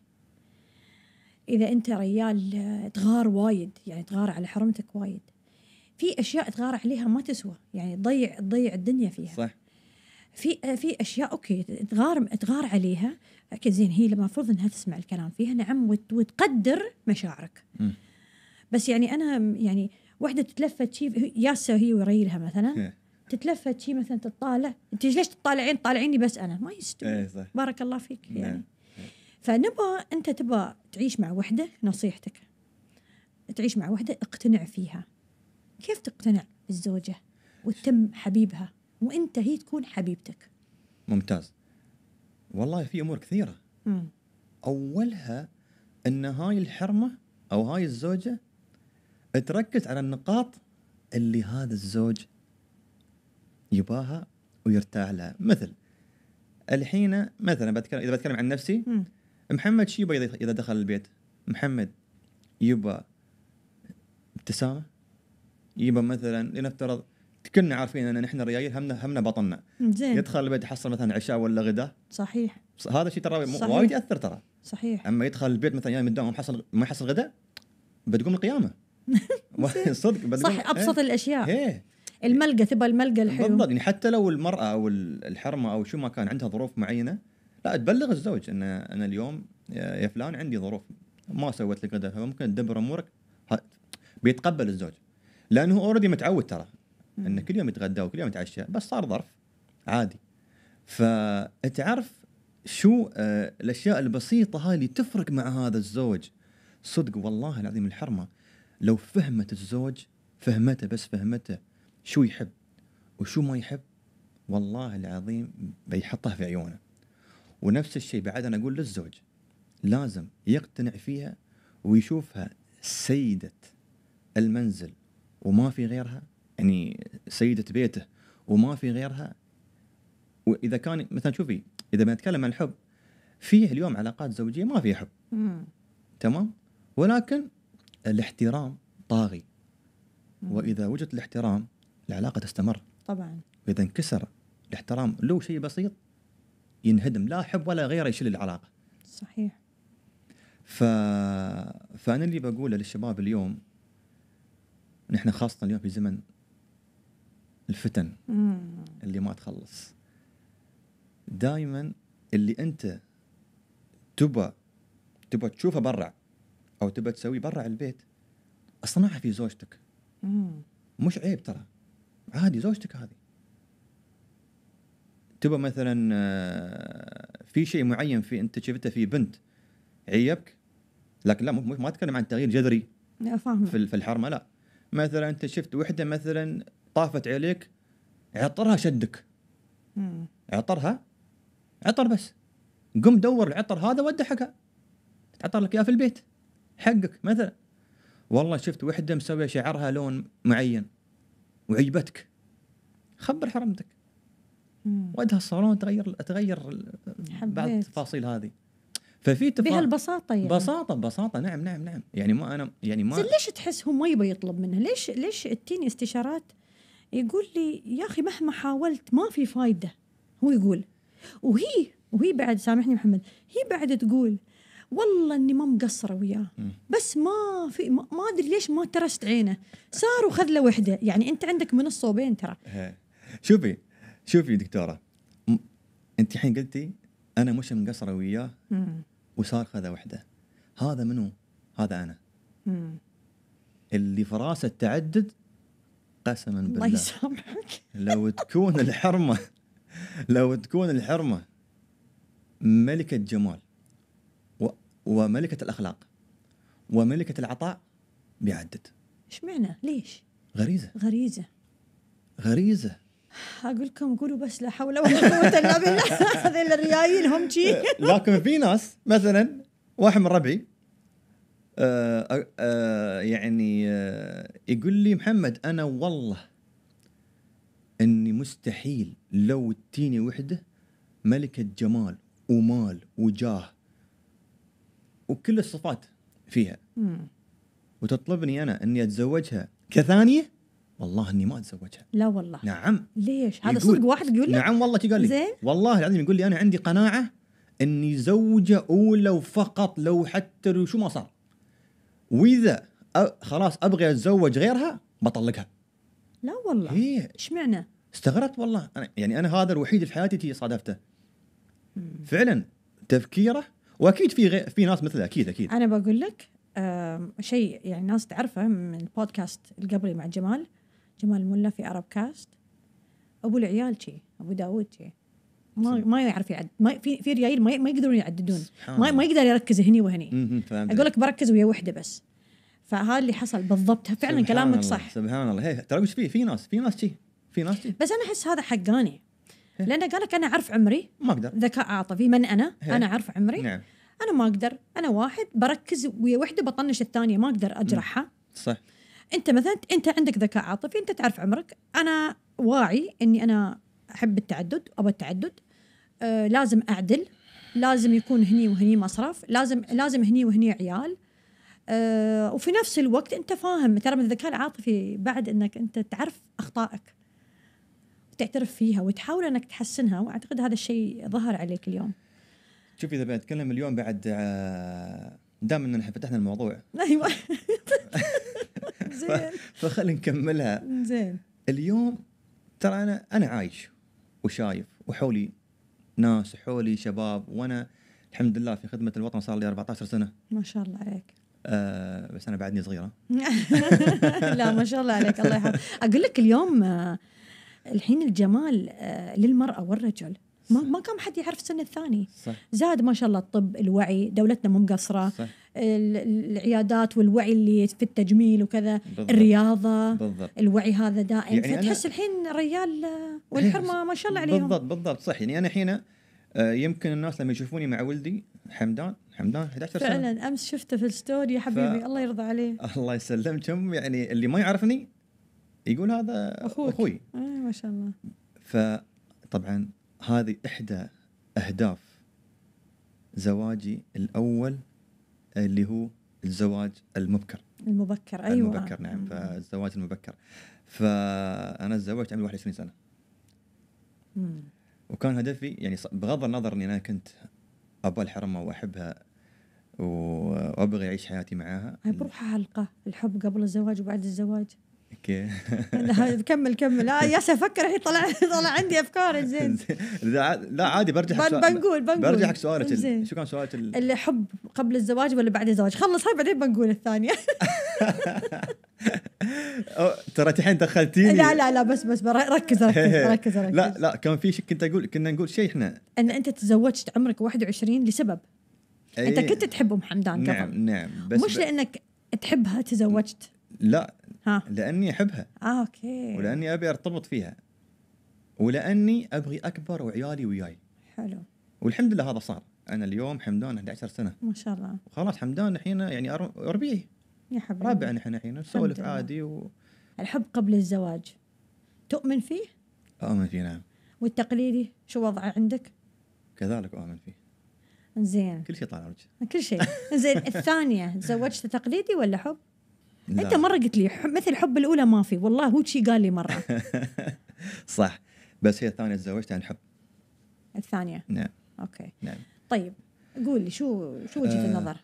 Speaker 1: إذا أنت ريال آه، تغار وايد يعني تغار على حرمتك وايد في اشياء تغار عليها ما تسوى يعني تضيع تضيع الدنيا فيها صح في في اشياء اوكي تغار تغار عليها اكيد زين هي المفروض انها تسمع الكلام فيها نعم وتقدر مشاعرك بس يعني انا يعني وحده تتلفت شي ياسه هي وريلها مثلا إيه. تتلفت شي مثلا تطالع انت ليش تطالعين تطالعيني بس انا ما يستوي إيه، بارك الله فيك نعم. يعني نعم. فنبى انت تبى تعيش مع وحده نصيحتك تعيش مع وحده اقتنع فيها كيف تقتنع الزوجة وتتم حبيبها وانت هي تكون حبيبتك
Speaker 2: ممتاز والله في امور كثيره مم. اولها ان هاي الحرمه او هاي الزوجه تركز على النقاط اللي هذا الزوج يباها ويرتاح لها مثل الحين مثلا بتكلم اذا بتكلم عن نفسي مم. محمد شو يبغى اذا دخل البيت محمد يبا ابتسامه يبى مثلا لنفترض كنا عارفين ان نحن ريايل همنا همنا بطننا زين يدخل البيت يحصل مثلا عشاء ولا غداء صحيح هذا الشيء ترى وايد ياثر ترى صحيح اما يدخل البيت مثلا يوم الدوام حصل ما يحصل غداء بتقوم القيامه صدق صح إيه. ابسط ايه الاشياء ايه
Speaker 1: الملقى تبى الملقى الحلو بالضبط
Speaker 2: يعني حتى لو المراه او الحرمه او شو ما كان عندها ظروف معينه لا تبلغ الزوج ان انا اليوم يا فلان عندي ظروف ما سويت لك غدا فممكن تدبر امورك بيتقبل الزوج لانه هو اوريدي متعود ترى انه كل يوم يتغدى وكل يوم يتعشى بس صار ظرف عادي فتعرف شو آه الاشياء البسيطه هاي اللي تفرق مع هذا الزوج صدق والله العظيم الحرمه لو فهمت الزوج فهمته بس فهمته شو يحب وشو ما يحب والله العظيم بيحطها في عيونه ونفس الشيء بعد انا اقول للزوج لازم يقتنع فيها ويشوفها سيده المنزل وما في غيرها يعني سيده بيته وما في غيرها واذا كان مثلا شوفي اذا بنتكلم عن الحب فيه اليوم علاقات زوجيه ما فيها حب مم. تمام ولكن الاحترام طاغي واذا وجد الاحترام العلاقه تستمر طبعا واذا انكسر الاحترام لو شيء بسيط ينهدم لا حب ولا غيره يشيل العلاقه صحيح ف... فانا اللي بقوله للشباب اليوم نحن خاصه اليوم في زمن الفتن اللي ما تخلص دائما اللي انت تبى تبى تشوفه برا او تبى تسويه برا البيت اصنعها في زوجتك مش عيب ترى عادي زوجتك هذه تبى مثلا آه، في شيء معين في انت شفته في بنت عيبك لكن لا ما اتكلم عن تغيير جذري في الحرمه لا مثلا انت شفت وحده مثلا طافت عليك عطرها شدك مم. عطرها عطر بس قم دور العطر هذا وده حقها تعطر لك اياه في البيت حقك مثلا والله شفت وحده مسويه شعرها لون معين وعجبتك خبر حرمتك ودها الصالون تغير تغير بعض التفاصيل هذه ففي تفاهم بهالبساطه يعني بساطه بساطه نعم نعم نعم يعني ما انا يعني ما ليش
Speaker 1: تحس هو ما يبي يطلب منها ليش ليش التيني استشارات يقول لي يا اخي مهما حاولت ما في فايده هو يقول وهي وهي بعد سامحني محمد هي بعد تقول والله اني ما مقصره وياه بس ما في ما ادري ليش ما ترست عينه صار وخذ له وحده يعني انت عندك من الصوبين ترى
Speaker 2: شوفي شوفي دكتوره انت الحين قلتي انا مش مقصره وياه وصار خذا وحده هذا منو هذا انا مم. اللي فراسه التعدد قسما بالله الله
Speaker 3: يسامحك
Speaker 2: لو تكون الحرمه لو تكون الحرمه ملكه جمال و... وملكه الاخلاق وملكه العطاء بيعدد
Speaker 1: ايش معنى ليش غريزه غريزه غريزه اقول لكم قولوا بس لا حول ولا قوه الا بالله هذول الريايل هم شي
Speaker 2: لكن في ناس مثلا واحد من ربعي آه، آه، يعني آه، يقول لي محمد انا والله اني مستحيل لو تيني وحده ملكه جمال ومال وجاه وكل الصفات فيها وتطلبني انا اني اتزوجها كثانيه والله اني ما اتزوجها
Speaker 1: لا والله نعم ليش هذا صدق واحد يقول لي نعم والله قال لي زين
Speaker 2: والله العظيم يقول لي انا عندي قناعه اني زوجه اولى وفقط لو حتى لو شو ما صار واذا خلاص ابغي اتزوج غيرها بطلقها
Speaker 1: لا والله ايش اشمعنى
Speaker 2: استغربت والله أنا يعني انا هذا الوحيد في حياتي صادفته فعلا تفكيره واكيد في غير في ناس مثله اكيد اكيد
Speaker 1: انا بقول لك شيء يعني ناس تعرفه من البودكاست القبلي مع جمال جمال ملا في عرب كاست ابو العيال شي ابو داوود شي ما ما يعرف يعد ما في في ريايل ما, ما يقدرون يعددون ما, ما يقدر يركز هني وهني اقول لك بركز ويا وحده بس فهذا اللي حصل بالضبط فعلا كلامك الله. صح
Speaker 2: سبحان الله هي ترى في في ناس في ناس شي في ناس شي
Speaker 1: بس انا احس هذا حقاني لانه قال لك انا اعرف عمري ما اقدر ذكاء عاطفي من انا هي. انا اعرف عمري نعم. انا ما اقدر انا واحد بركز ويا وحده بطنش الثانيه ما اقدر اجرحها صح انت مثلا انت عندك ذكاء عاطفي انت تعرف عمرك انا واعي اني انا احب التعدد ابى التعدد آه لازم اعدل لازم يكون هني وهني مصرف لازم لازم هني وهني عيال آه وفي نفس الوقت انت فاهم ترى من الذكاء العاطفي بعد انك انت تعرف اخطائك تعترف فيها وتحاول انك تحسنها واعتقد هذا الشيء ظهر عليك اليوم
Speaker 2: شوف اذا بنتكلم اليوم بعد آه، دام ان فتحنا الموضوع ايوه زين فخلينا نكملها زين اليوم ترى انا انا عايش وشايف وحولي ناس وحولي شباب وانا الحمد لله في خدمه الوطن صار لي 14 سنه ما
Speaker 1: شاء الله عليك
Speaker 2: آه بس انا بعدني صغيره لا ما شاء الله عليك الله يحفظك
Speaker 1: اقول لك اليوم آه، الحين الجمال آه، للمراه والرجل ما, ما كان حد يعرف سن الثاني صح. زاد ما شاء الله الطب الوعي دولتنا مو مقصره العيادات والوعي اللي في التجميل وكذا بالضبط. الرياضه بالضبط. الوعي هذا دائم يعني فتحس الحين ريال والحرمه ما شاء الله عليهم بالضبط
Speaker 2: بالضبط صح يعني انا الحين آه، يمكن الناس لما يشوفوني مع ولدي حمدان حمدان 11 سنه فعلا
Speaker 1: امس شفته في الستوري حبيبي ف... الله يرضى عليه
Speaker 2: الله يسلمكم يعني اللي ما يعرفني يقول هذا اخوك اخوي
Speaker 1: آه ما شاء الله
Speaker 2: فطبعا هذه إحدى أهداف زواجي الأول آه، اللي هو الزواج المبكر المبكر أيوة المبكر نعم فالزواج المبكر فأنا تزوجت عمري 21 سنة مم. وكان هدفي يعني بغض النظر اني انا كنت ابغى الحرمه واحبها وابغى اعيش حياتي معاها
Speaker 1: هاي بروحها حلقه الحب قبل الزواج وبعد الزواج اوكي كمل كمل لا آه، يا افكر الحين طلع طلع عندي افكار زين
Speaker 2: لا عادي برجع بنقول بنقول برجع سؤالك شو كان سؤالك
Speaker 1: الحب قبل الزواج ولا بعد الزواج خلص هاي بعدين بنقول الثانيه
Speaker 2: ترى الحين دخلتيني لا لا
Speaker 1: لا بس بس ركز ركز ركز, ركز. لا
Speaker 2: لا كان في شيء كنت اقول كنا نقول شيء احنا
Speaker 1: ان انت تزوجت عمرك 21 لسبب أي... انت إيه. كنت تحب ام حمدان نعم، قبل
Speaker 2: نعم نعم بس مش لانك
Speaker 1: تحبها تزوجت
Speaker 2: لا ها. لاني احبها
Speaker 1: اه اوكي ولاني
Speaker 2: ابي ارتبط فيها ولاني ابغي اكبر وعيالي وياي حلو والحمد لله هذا صار انا اليوم حمدان 11 سنه ما شاء الله وخلاص حمدان الحين يعني ربيعي يا حبيبي رابع نحن الحين نسولف عادي و...
Speaker 1: الحب قبل الزواج تؤمن فيه؟ اؤمن فيه نعم والتقليدي شو وضعه عندك؟
Speaker 2: كذلك اؤمن فيه زين كل شيء طالع عمرك
Speaker 1: كل شيء زين الثانيه تزوجت تقليدي ولا حب؟ لا. انت مره قلت لي مثل حب الاولى ما في والله هو شي قال لي مره
Speaker 2: صح بس هي الثانيه تزوجت عن حب
Speaker 1: الثانيه نعم اوكي نعم طيب قول لي شو شو وجهه آه النظر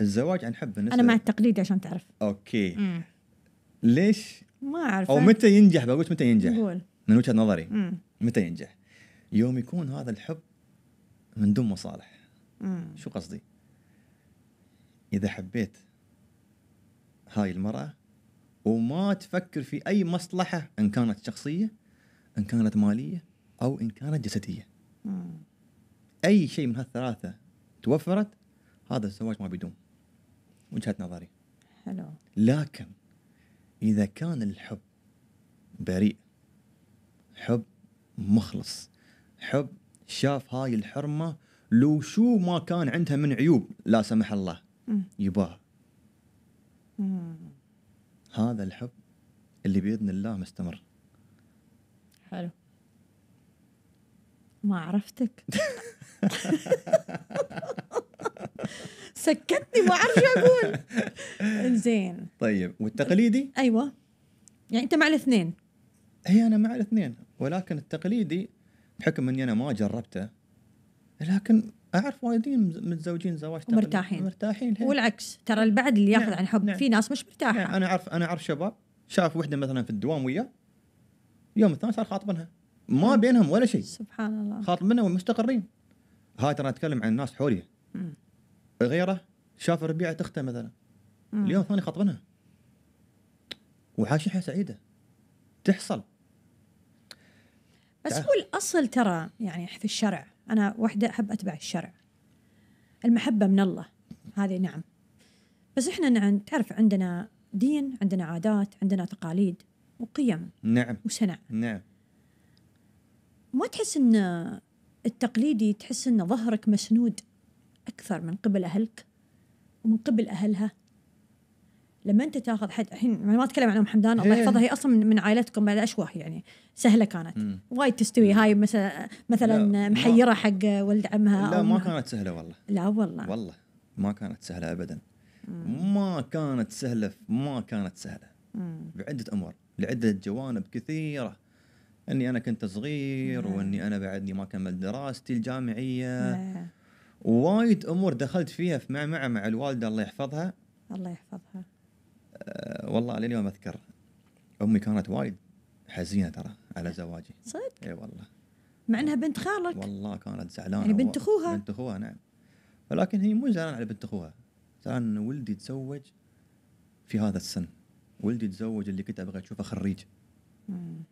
Speaker 2: الزواج عن حب بالنسبه انا مع
Speaker 1: التقليد عشان تعرف
Speaker 2: اوكي مم. ليش ما اعرف او متى ينجح بقول متى ينجح قول من وجهه نظري مم. متى ينجح يوم يكون هذا الحب من دون مصالح مم. شو قصدي اذا حبيت هاي المرأة وما تفكر في أي مصلحة إن كانت شخصية إن كانت مالية أو إن كانت جسدية أي شيء من هالثلاثة توفرت هذا الزواج ما بيدوم وجهة نظري حلو لكن إذا كان الحب بريء حب مخلص حب شاف هاي الحرمة لو شو ما كان عندها من عيوب لا سمح الله يباه مم. هذا الحب اللي بإذن الله مستمر
Speaker 1: حلو ما عرفتك سكتني ما اعرف شو اقول زين
Speaker 2: طيب والتقليدي ايوه يعني انت مع الاثنين هي انا مع الاثنين ولكن التقليدي بحكم اني انا ما جربته لكن اعرف وايدين متزوجين زواج مرتاحين
Speaker 1: مرتاحين والعكس ترى البعد اللي ياخذ نعم. عن حب نعم. في ناس مش
Speaker 2: مرتاحه نعم. انا اعرف انا اعرف شباب شاف وحده مثلا في الدوام وياه اليوم الثاني صار خاطبنها ما نعم. بينهم ولا شيء سبحان الله منها ومستقرين هاي ترى اتكلم عن الناس حولي غيره شاف ربيعه اخته مثلا م. اليوم الثاني خاطبنها وعاش حياه سعيده تحصل بس هو
Speaker 1: الاصل ترى يعني في الشرع أنا وحدة أحب أتبع الشرع المحبة من الله هذه نعم بس إحنا نعم تعرف عندنا دين عندنا عادات عندنا تقاليد وقيم نعم وسنع نعم ما تحس ان التقليدي تحس ان ظهرك مسنود اكثر من قبل اهلك ومن قبل اهلها لما انت تاخذ حد الحين ما اتكلم عن ام حمدان الله إيه. يحفظها هي اصلا من, عائلتكم بعد اشوه يعني سهله كانت وايد تستوي هاي مثلا مثلا محيره حق ولد عمها لا ما كانت سهله والله لا والله
Speaker 2: والله ما كانت سهله ابدا ما كانت سهله ما كانت سهله بعده امور لعده جوانب كثيره اني انا كنت صغير نعم. واني انا بعدني ما كملت دراستي الجامعيه نعم. وايد امور دخلت فيها في معمعه مع الوالده الله يحفظها
Speaker 1: الله يحفظها
Speaker 2: آه، والله لليوم اذكر امي كانت وايد حزينه ترى على زواجي صدق؟ اي والله
Speaker 1: مع انها بنت خالك
Speaker 2: والله كانت زعلانه يعني بنت اخوها بنت اخوها نعم ولكن هي مو زعلانه على بنت اخوها زعلانه ان ولدي تزوج في هذا السن ولدي تزوج اللي كنت ابغى اشوفه خريج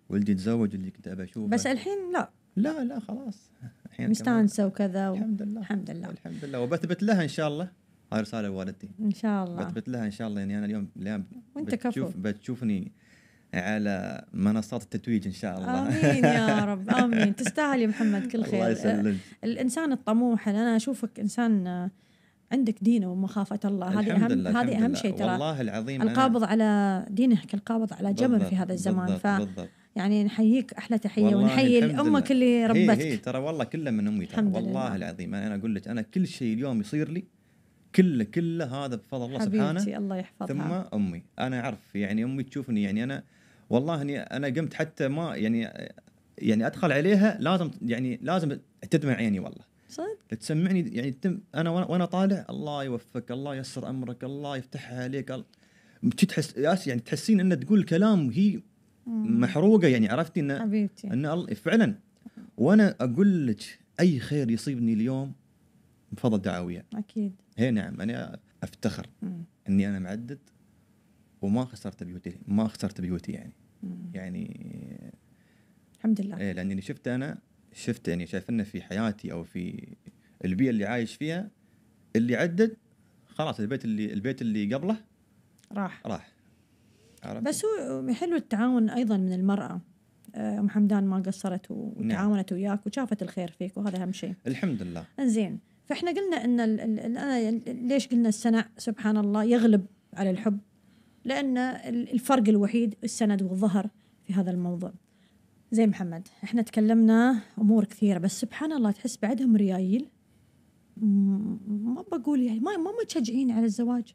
Speaker 2: ولدي تزوج اللي كنت ابغى اشوفه بس
Speaker 1: الحين لا لا لا خلاص
Speaker 2: الحين مستانسه
Speaker 1: وكذا و... الحمد لله الحمد لله الحمد
Speaker 2: لله وبثبت لها ان شاء الله هاي رساله لوالدتي ان شاء الله بثبت لها ان شاء الله اني يعني انا اليوم اليوم وانت بتشوف كفو بتشوفني على منصات التتويج ان شاء الله امين يا رب امين تستاهل
Speaker 1: يا محمد كل خير الله يسلمك الانسان الطموح انا اشوفك انسان آه، عندك دينه ومخافة الله هذه أهم هذه أهم شيء ترى والله العظيم القابض على دينه كالقابض على جبل في هذا الزمان بالضبط ف يعني نحييك احلى تحيه ونحيي امك اللي ربتك هي, هي ترى
Speaker 2: والله كله من امي ترى والله لله. العظيم انا اقول لك انا كل شيء اليوم يصير لي كله كله هذا بفضل الله سبحانه حبيبتي الله
Speaker 1: يحفظها ثم
Speaker 2: امي انا اعرف يعني امي تشوفني يعني انا والله اني انا قمت حتى ما يعني يعني ادخل عليها لازم يعني لازم تدمع عيني والله صدق تسمعني يعني تم انا وانا طالع الله يوفقك الله ييسر امرك الله يفتحها عليك تحس يعني تحسين انها تقول كلام هي محروقه يعني عرفتي ان حبيبتي ان فعلا وانا اقول لك اي خير يصيبني اليوم بفضل دعاويها اكيد هي نعم انا افتخر مم. اني انا معدد وما خسرت بيوتي ما خسرت بيوتي يعني مم. يعني الحمد لله ايه لاني شفت انا شفت يعني شايف انه في حياتي او في البيئه اللي عايش فيها اللي عدد خلاص البيت اللي البيت اللي قبله راح راح عرفت؟ بس
Speaker 1: هو حلو التعاون ايضا من المراه آه، ام حمدان ما قصرت نعم. وتعاونت نعم. وياك وشافت الخير فيك وهذا اهم شيء الحمد لله زين فاحنا قلنا ان ال ال ال يعني ليش قلنا السنع سبحان الله يغلب على الحب لان الفرق الوحيد السند والظهر في هذا الموضوع زي محمد احنا تكلمنا امور كثيره بس سبحان الله تحس بعدهم ريايل ما بقول يعني ما ما متشجعين على الزواج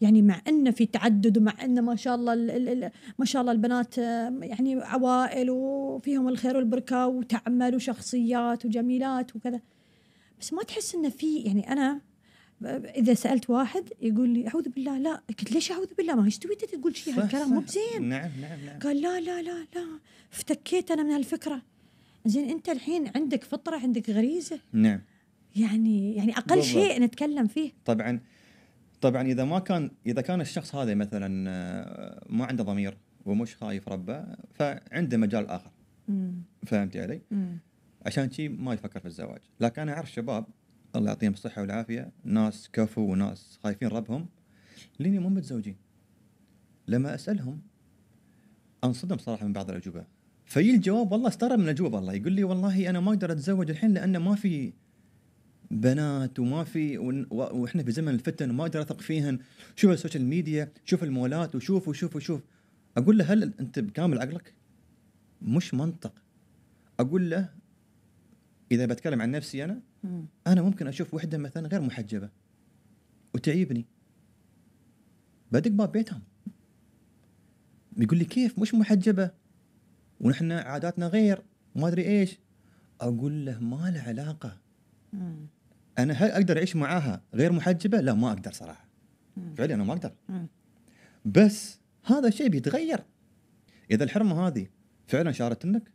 Speaker 1: يعني مع انه في تعدد ومع انه ما شاء الله ما شاء الله البنات يعني عوائل وفيهم الخير والبركه وتعمل وشخصيات وجميلات وكذا بس ما تحس انه في يعني انا اذا سالت واحد يقول لي اعوذ بالله لا قلت ليش اعوذ بالله ما هي ايش تبي تقول شيء هالكلام مو بزين نعم نعم نعم قال لا لا لا لا افتكيت انا من هالفكره زين انت الحين عندك فطره عندك غريزه نعم يعني يعني اقل شيء نتكلم فيه
Speaker 2: طبعا طبعا اذا ما كان اذا كان الشخص هذا مثلا آه، ما عنده ضمير ومش خايف ربه فعنده مجال اخر فهمتي علي؟ مم. عشان شي ما يفكر في الزواج لكن انا اعرف شباب الله يعطيهم الصحه والعافيه ناس كفو وناس خايفين ربهم لين مو متزوجين لما اسالهم انصدم صراحه من بعض الاجوبه فيجي الجواب والله استغرب من الاجوبه والله يقول لي والله انا ما اقدر اتزوج الحين لانه ما في بنات وما في واحنا في زمن الفتن وما اقدر اثق فيهن شوف السوشيال ميديا شوف المولات وشوف وشوف وشوف اقول له هل انت بكامل عقلك مش منطق اقول له اذا بتكلم عن نفسي انا مم. انا ممكن اشوف وحده مثلا غير محجبه وتعيبني بدق باب بيتهم بيقول لي كيف مش محجبه ونحن عاداتنا غير ما ادري ايش اقول له ما له علاقه مم. انا هل اقدر اعيش معاها غير محجبه لا ما اقدر صراحه مم. فعليا انا ما اقدر مم. بس هذا الشيء بيتغير اذا الحرمه هذه فعلا شارت لك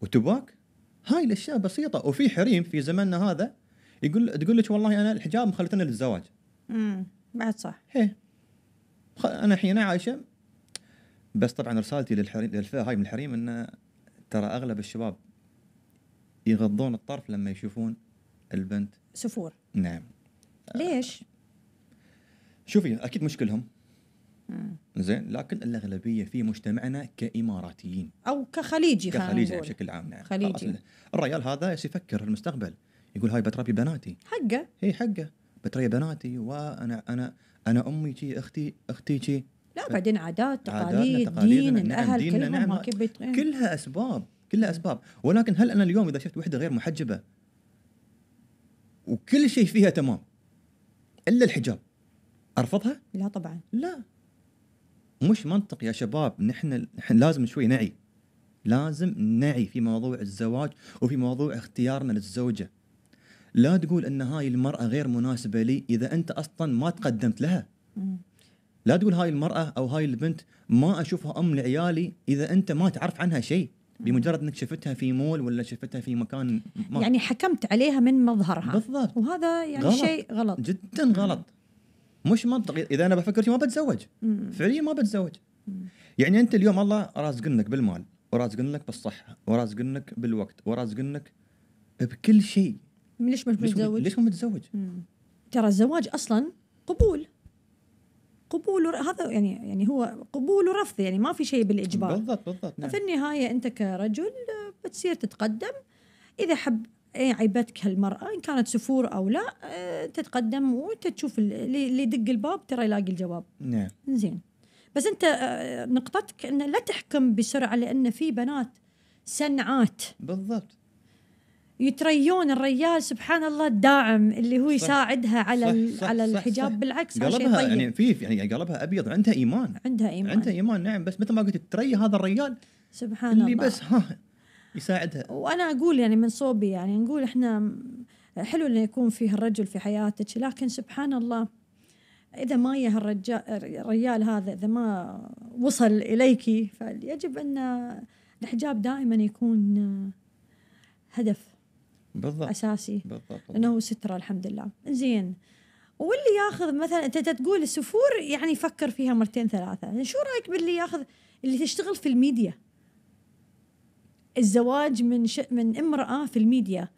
Speaker 2: وتباك هاي الاشياء بسيطه وفي حريم في زماننا هذا يقول تقول لك والله انا الحجاب مخلتنا للزواج امم بعد صح ايه انا الحين عايشه بس طبعا رسالتي للحريم للفئه هاي من الحريم ان ترى اغلب الشباب يغضون الطرف لما يشوفون البنت سفور نعم ليش؟ شوفي اكيد مشكلهم زين لكن الاغلبيه في مجتمعنا كاماراتيين
Speaker 1: او كخليجي كخليجي بشكل
Speaker 2: عام نعم خليجي الرجال هذا يفكر في المستقبل يقول هاي بتربي بناتي حقه هي إيه، حقه بتربي بناتي وانا انا انا امي شي اختي اختي شي لا بعدين
Speaker 1: عادات تقاليد دين نعم، الاهل نعم كلهم إيه. نعم
Speaker 2: كلها اسباب كلها اسباب ولكن هل انا اليوم اذا شفت وحده غير محجبه وكل شيء فيها تمام الا الحجاب ارفضها؟ لا طبعا لا مش منطق يا شباب نحن نحن لازم شوي نعي لازم نعي في موضوع الزواج وفي موضوع اختيارنا للزوجه لا تقول ان هاي المراه غير مناسبه لي اذا انت اصلا ما تقدمت لها لا تقول هاي المراه او هاي البنت ما اشوفها ام لعيالي اذا انت ما تعرف عنها شيء بمجرد انك شفتها في مول ولا شفتها في مكان ما. يعني
Speaker 1: حكمت عليها من مظهرها بالضبط وهذا يعني غلط. شيء
Speaker 2: غلط جدا غلط مش منطقي اذا انا بفكر ما بتزوج فعليا ما بتزوج يعني انت اليوم الله رازقنك بالمال ورازقنك بالصحه ورازقنك بالوقت ورازقنك بكل شيء
Speaker 1: ليش مش متزوج؟ ليش مو متزوج؟ ترى الزواج اصلا قبول قبول ور... هذا يعني يعني هو قبول ورفض يعني ما في شيء بالاجبار بالضبط بالضبط نعم. في النهايه انت كرجل بتصير تتقدم اذا حب إيه، عيبتك هالمرأة إن كانت سفور أو لا أنت إيه، تقدم وأنت تشوف اللي يدق الباب ترى يلاقي الجواب نعم زين بس أنت إيه، نقطتك أن لا تحكم بسرعة لأن في بنات سنعات بالضبط يتريون الريال سبحان الله الداعم اللي هو يساعدها صح على صح صح على
Speaker 2: الحجاب صح بالعكس قلبها طيب. يعني في يعني قلبها ابيض عندها ايمان عندها ايمان عندها ايمان نعم بس مثل ما قلت تري هذا الرجال سبحان اللي الله اللي بس ها يساعدها وانا
Speaker 1: اقول يعني من صوبي يعني نقول احنا حلو انه يكون فيه الرجل في حياتك لكن سبحان الله اذا ما يه الرجال هذا اذا ما وصل اليك فيجب ان الحجاب دائما يكون هدف بالضبط اساسي بالضبط انه ستره الحمد لله زين واللي ياخذ مثلا انت تقول السفور يعني فكر فيها مرتين ثلاثه شو رايك باللي ياخذ اللي تشتغل في الميديا الزواج من ش... من امراه في الميديا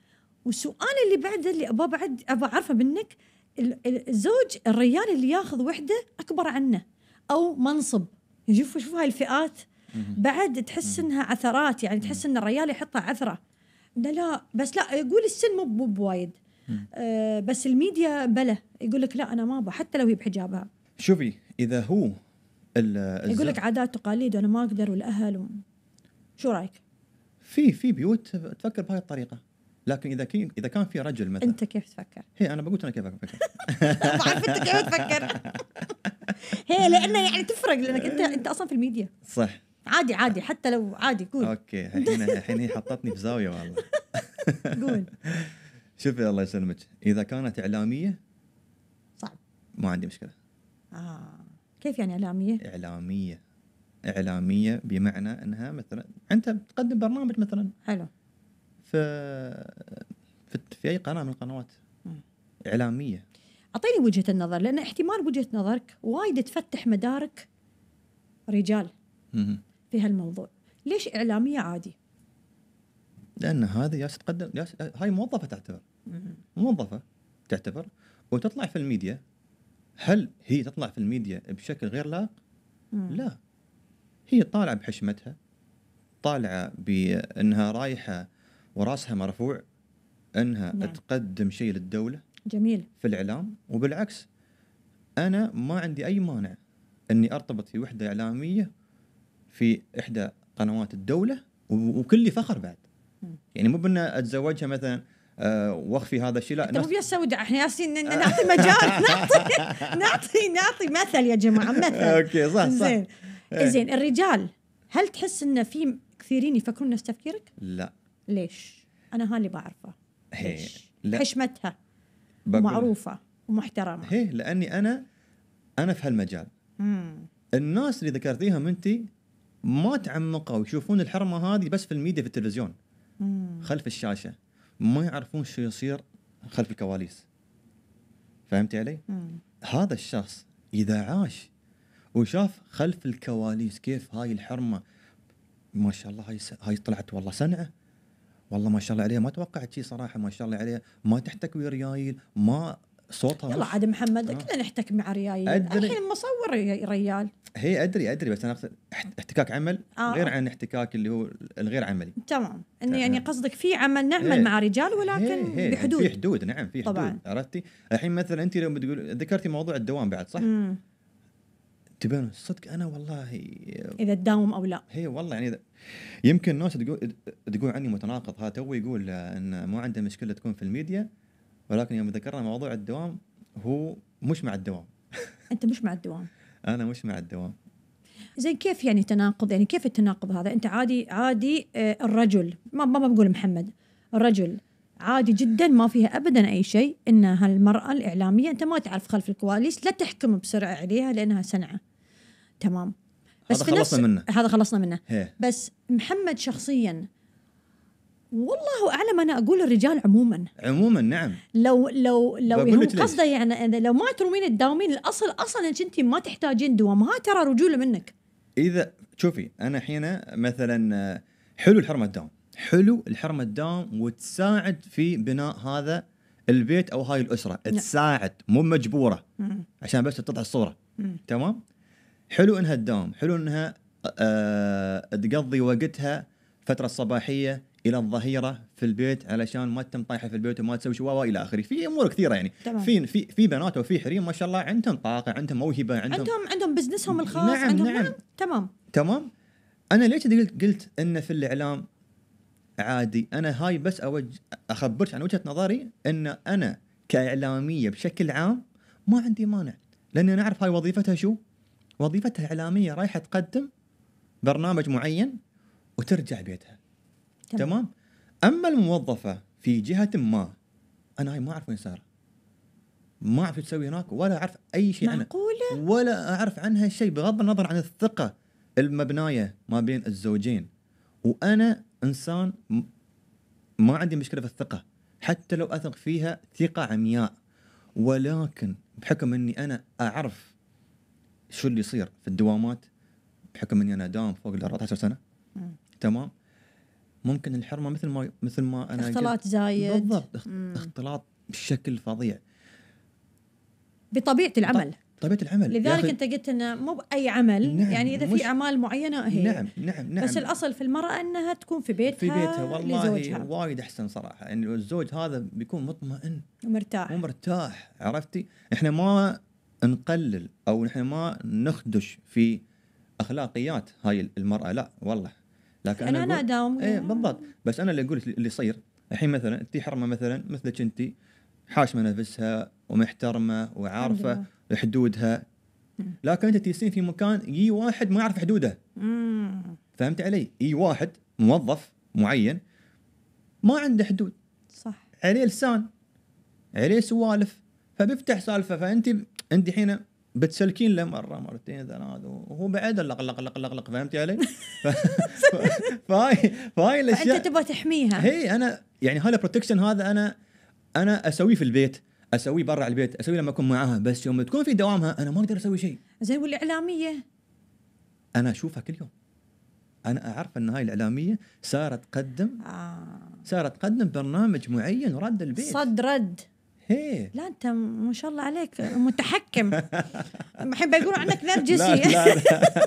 Speaker 1: والسؤال اللي بعده اللي ابى بعد ابى اعرفه منك الزوج الرجال اللي ياخذ وحده اكبر عنه او منصب شوفوا شوفوا هاي الفئات بعد تحس انها عثرات يعني تحس ان الرجال يحطها عثره لا لا بس لا يقول السن مو بوايد آه بس الميديا بلا يقول لك لا انا ما ابغى حتى لو هي بحجابها
Speaker 2: شوفي اذا هو يقول لك
Speaker 1: عادات وتقاليد وانا ما اقدر والاهل شو رايك؟
Speaker 2: في في بيوت تفكر بهاي الطريقه لكن اذا كان اذا كان في رجل مثلا انت كيف تفكر؟ هي انا بقول انا كيف افكر انت كيف تفكر؟
Speaker 1: هي لانه يعني تفرق لانك انت انت اصلا في الميديا صح عادي عادي حتى لو عادي قول اوكي الحين الحين
Speaker 2: هي حطتني في زاويه والله قول شوفي الله يسلمك اذا كانت اعلاميه صعب ما عندي مشكله
Speaker 1: اه كيف يعني اعلاميه؟
Speaker 2: اعلاميه اعلاميه بمعنى انها مثلا انت بتقدم برنامج مثلا حلو ف في, في اي قناه من القنوات اعلاميه
Speaker 1: اعطيني وجهه النظر لان احتمال وجهه نظرك وايد تفتح مدارك رجال في هالموضوع ليش اعلاميه عادي
Speaker 2: لان هذه ياس تقدم ياس هاي موظفه تعتبر موظفه تعتبر وتطلع في الميديا هل هي تطلع في الميديا بشكل غير لائق لا هي طالعه بحشمتها طالعه بانها رايحه وراسها مرفوع انها نعم. تقدم شيء للدوله جميل في الاعلام وبالعكس انا ما عندي اي مانع اني ارتبط في وحده اعلاميه في احدى قنوات الدوله وكلي فخر بعد نعم. يعني مو بان اتزوجها مثلا أه واخفي هذا الشيء لا طيب،
Speaker 1: مو سوداء احنا ياسين نعطي
Speaker 2: مجال نعطي
Speaker 1: نعطي نعطي مثل يا جماعه مثل اوكي صح صح زين إيه. زين الرجال هل تحس ان في كثيرين يفكرون نفس تفكيرك؟ لا ليش؟ انا هاللي بعرفه ليش؟ حشمتها
Speaker 2: معروفه ومحترمه هي لاني انا انا في هالمجال مم. الناس اللي ذكرتيهم انت ما تعمقوا يشوفون الحرمه هذه بس في الميديا في التلفزيون مم. خلف الشاشه ما يعرفون شو يصير خلف الكواليس فهمتي علي؟ مم. هذا الشخص اذا عاش وشاف خلف الكواليس كيف هاي الحرمه ما شاء الله هاي س... هاي طلعت والله صنعه والله ما شاء الله عليها ما توقعت شيء صراحه ما شاء الله عليها ما تحتك ويا ريايل ما صوتها يلا عاد
Speaker 1: محمد آه. كلنا نحتك مع ريايل أدري. الحين مصور ريال
Speaker 2: هي ادري ادري بس انا اقصد احتكاك عمل آه. غير عن احتكاك اللي هو الغير عملي
Speaker 1: تمام انه يعني قصدك في عمل نعمل هي. إيه. مع رجال ولكن هي. إيه، إيه. هي. بحدود في
Speaker 2: حدود نعم في حدود عرفتي الحين مثلا انت لو بتقول ذكرتي موضوع الدوام بعد صح؟ مم. تبين صدق انا والله اذا
Speaker 1: تداوم او لا
Speaker 2: هي والله يعني إذا يمكن الناس تقول تقول عني متناقض ها تو يقول ان ما عنده مشكله تكون في الميديا ولكن يوم ذكرنا موضوع الدوام هو مش مع الدوام
Speaker 1: انت مش مع الدوام
Speaker 2: انا مش مع الدوام
Speaker 1: زين كيف يعني تناقض يعني كيف التناقض هذا انت عادي عادي آه، الرجل ما ما بقول محمد الرجل عادي جدا ما فيها ابدا اي شيء ان هالمراه الاعلاميه انت ما تعرف خلف الكواليس لا تحكم بسرعه عليها لانها سنعه تمام بس هذا خلصنا منه هذا خلصنا منه هي. بس محمد شخصيا والله اعلم انا اقول الرجال عموما
Speaker 2: عموما نعم
Speaker 1: لو لو لو قصده يعني لو ما ترومين تداومين الاصل اصلا انك انت ما تحتاجين دوام ها ترى رجوله منك
Speaker 2: اذا شوفي انا الحين مثلا حلو الحرمه تداوم حلو الحرمه تداوم وتساعد في بناء هذا البيت او هاي الاسره نعم. تساعد مو مجبوره مم. عشان بس تطلع الصوره مم. تمام حلو انها تداوم حلو انها آه, آه، تقضي وقتها فتره الصباحيه الى الظهيره في البيت علشان ما تتم طايحه في البيت وما تسوي شو الى اخره في امور كثيره يعني تمام. في في في بنات وفي حريم ما شاء الله عندهم طاقه عندهم موهبه عندهم عندهم
Speaker 1: عندهم بزنسهم الخاص نعم عندهم نعم. نعم تمام
Speaker 2: تمام انا ليش قلت قلت ان في الاعلام عادي انا هاي بس أوج... اخبرك عن وجهه نظري ان انا كاعلاميه بشكل عام ما عندي مانع لاني انا اعرف هاي وظيفتها شو وظيفتها اعلاميه رايحه تقدم برنامج معين وترجع بيتها تمام, تمام؟ اما الموظفه في جهه ما انا هاي ما اعرف وين صار ما اعرف تسوي هناك ولا اعرف اي شيء عنها ولا اعرف عنها شيء بغض النظر عن الثقه المبنايه ما بين الزوجين وانا انسان ما عندي مشكله في الثقه حتى لو اثق فيها ثقه عمياء ولكن بحكم اني انا اعرف شو اللي يصير في الدوامات بحكم اني انا اداوم فوق ال 14 سنه مم. تمام ممكن الحرمه مثل ما مثل ما انا اختلاط زايد بالضبط اختلاط بشكل فظيع
Speaker 1: بطبيعه العمل
Speaker 2: طبيعه العمل لذلك انت
Speaker 1: قلت انه مو باي عمل نعم يعني اذا في اعمال معينه هي نعم نعم نعم بس الاصل في المراه انها تكون في بيتها في بيتها والله
Speaker 2: وايد احسن صراحه يعني الزوج هذا بيكون مطمئن ومرتاح ومرتاح عرفتي احنا ما نقلل او احنا ما نخدش في اخلاقيات هاي المراه لا والله لكن انا انا اداوم ايه بالضبط بس انا اللي اقول اللي يصير الحين مثلا انت حرمه مثلا مثلك انت حاشمه نفسها ومحترمه وعارفه حدودها لكن انت تجلسين في مكان يجي واحد ما يعرف حدوده فهمت علي؟ يجي واحد موظف معين ما عنده حدود صح عليه لسان عليه سوالف فبيفتح سالفه فانت انت الحين بتسلكين له مره مرتين ثلاث وهو بعد لق لق لق لق لق فهمتي علي؟ فهاي فهاي الاشياء فانت
Speaker 1: تبغى تحميها هي
Speaker 2: انا يعني هذا بروتكشن هذا انا انا اسويه في البيت اسويه برا على البيت اسويه لما اكون معاها بس يوم تكون في دوامها انا ما اقدر اسوي شيء
Speaker 1: زين والاعلاميه
Speaker 2: انا اشوفها كل يوم انا اعرف ان هاي الاعلاميه صارت تقدم آه. صارت تقدم برنامج معين ورد البيت صد رد هي.
Speaker 1: لا انت ما شاء الله عليك
Speaker 2: متحكم
Speaker 1: احب بيقولوا عنك نرجسي لا, لا,
Speaker 2: لا.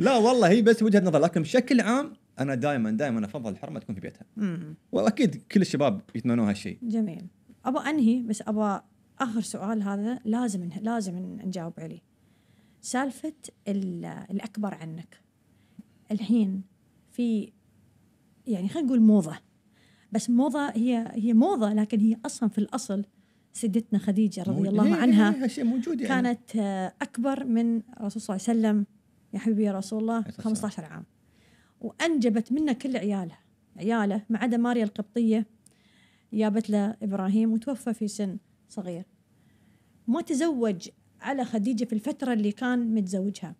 Speaker 2: لا والله هي بس وجهه نظر لكن بشكل عام انا دائما دائما افضل الحرمه تكون في بيتها واكيد كل الشباب يتمنون هالشيء
Speaker 1: جميل ابى انهي بس ابى اخر سؤال هذا لازم انه لازم نجاوب عليه سالفه الاكبر عنك الحين في يعني خلينا نقول موضه بس موضه هي هي موضه لكن هي اصلا في الاصل سيدتنا خديجه رضي الله هي عنها هي موجودة يعني. كانت يعني. اكبر من الرسول صلى الله عليه وسلم يا حبيبي يا رسول الله 15 عام وانجبت منه كل عيالها عياله ما عدا ماريا القبطيه جابت له إبراهيم وتوفى في سن صغير ما تزوج على خديجة في الفترة اللي كان متزوجها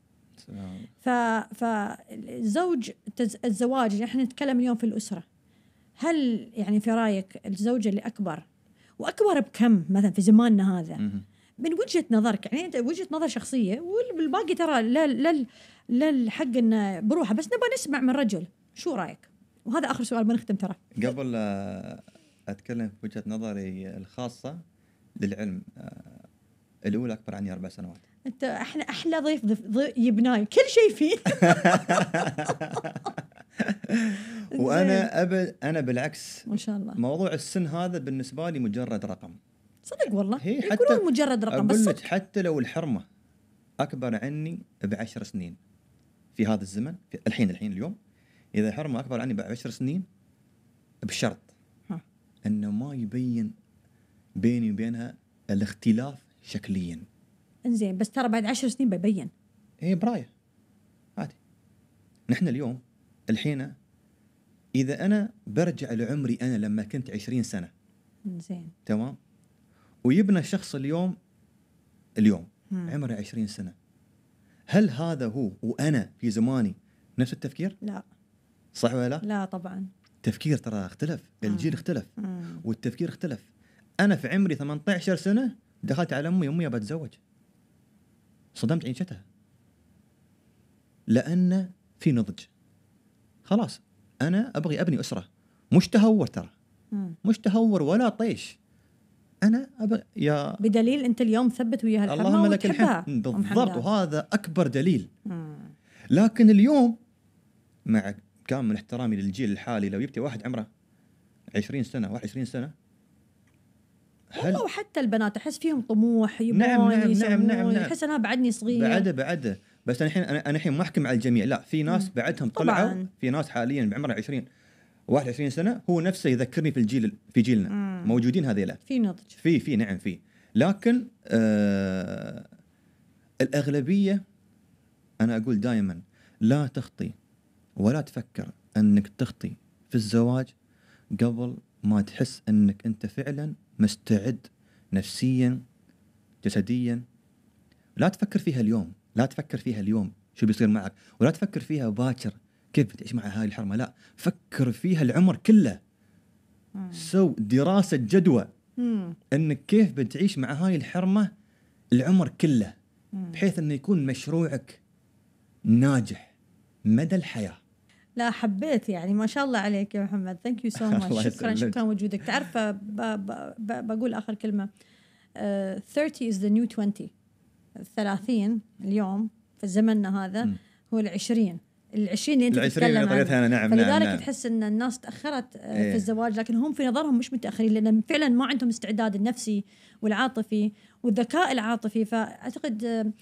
Speaker 1: ف... فالزوج تز... الزواج احنا نتكلم اليوم في الأسرة هل يعني في رايك الزوجة اللي أكبر وأكبر بكم مثلا في زماننا هذا من وجهة نظرك يعني أنت وجهة نظر شخصية والباقي ترى لا لا لا الحق إنه بروحه بس نبغى نسمع من رجل شو رأيك؟ وهذا آخر سؤال بنختم ترى
Speaker 2: قبل اتكلم في وجهه نظري الخاصه للعلم آه، الاولى اكبر عني اربع سنوات
Speaker 1: انت احلى احلى ضيف يبناي كل شيء فيه وانا
Speaker 2: ابد انا بالعكس ما شاء الله موضوع السن هذا بالنسبه لي مجرد رقم
Speaker 1: صدق والله هي حتى يقولون
Speaker 2: مجرد رقم بس صدق. حتى لو الحرمه اكبر عني بعشر سنين في هذا الزمن في الحين الحين اليوم اذا الحرمه اكبر عني بعشر سنين بشرط انه ما يبين بيني وبينها الاختلاف شكليا
Speaker 1: انزين بس ترى بعد عشر سنين بيبين
Speaker 2: اي برايه عادي نحن اليوم الحين اذا انا برجع لعمري انا لما كنت عشرين سنه زين تمام ويبنى شخص اليوم اليوم هم. عمره عشرين سنه هل هذا هو وانا في زماني نفس التفكير؟ لا صح ولا لا؟
Speaker 1: لا طبعا
Speaker 2: التفكير ترى اختلف الجيل اختلف والتفكير اختلف انا في عمري 18 سنه دخلت على امي امي بتزوج صدمت عيشتها لان في نضج خلاص انا ابغي ابني اسره مش تهور ترى مش تهور ولا طيش انا أبغي يا
Speaker 1: بدليل انت اليوم ثبت وياها الحرمه اللهم لك الحمد بالضبط
Speaker 2: وهذا اكبر دليل لكن اليوم مع كان من احترامي للجيل الحالي لو جبتي واحد عمره 20 سنه 21 سنه هل
Speaker 1: والله وحتى البنات احس فيهم طموح نعم، يبون نعم نعم, نعم نعم نعم يحس انا بعدني صغير بعده
Speaker 2: بعده بس انا الحين انا الحين ما احكم على الجميع لا في ناس بعدهم طلعوا طبعاً. في ناس حاليا بعمر 20 21 سنه هو نفسه يذكرني في الجيل في جيلنا مم. موجودين هذيلا في نضج في في نعم في لكن آه الاغلبيه انا اقول دائما لا تخطي ولا تفكر أنك تخطي في الزواج قبل ما تحس أنك أنت فعلا مستعد نفسيا جسديا لا تفكر فيها اليوم لا تفكر فيها اليوم شو بيصير معك ولا تفكر فيها باكر كيف بتعيش مع هاي الحرمه لا فكر فيها العمر كله سو دراسه جدوى انك كيف بتعيش مع هاي الحرمه العمر كله بحيث انه يكون مشروعك ناجح مدى الحياه
Speaker 1: لا حبيت يعني ما شاء الله عليك يا محمد ثانك يو سو ماتش شكرا شكرا وجودك تعرف آه، بقول اخر كلمه uh, 30 از ذا نيو 20 30 اليوم في زمننا هذا ال 20 ال 20 اللي انت تتكلم عنها نعم،, نعم فلذلك نعم. تحس ان الناس تاخرت آه، ايه. في الزواج لكن هم في نظرهم مش متاخرين لان فعلا ما عندهم استعداد النفسي والعاطفي والذكاء العاطفي فاعتقد آه،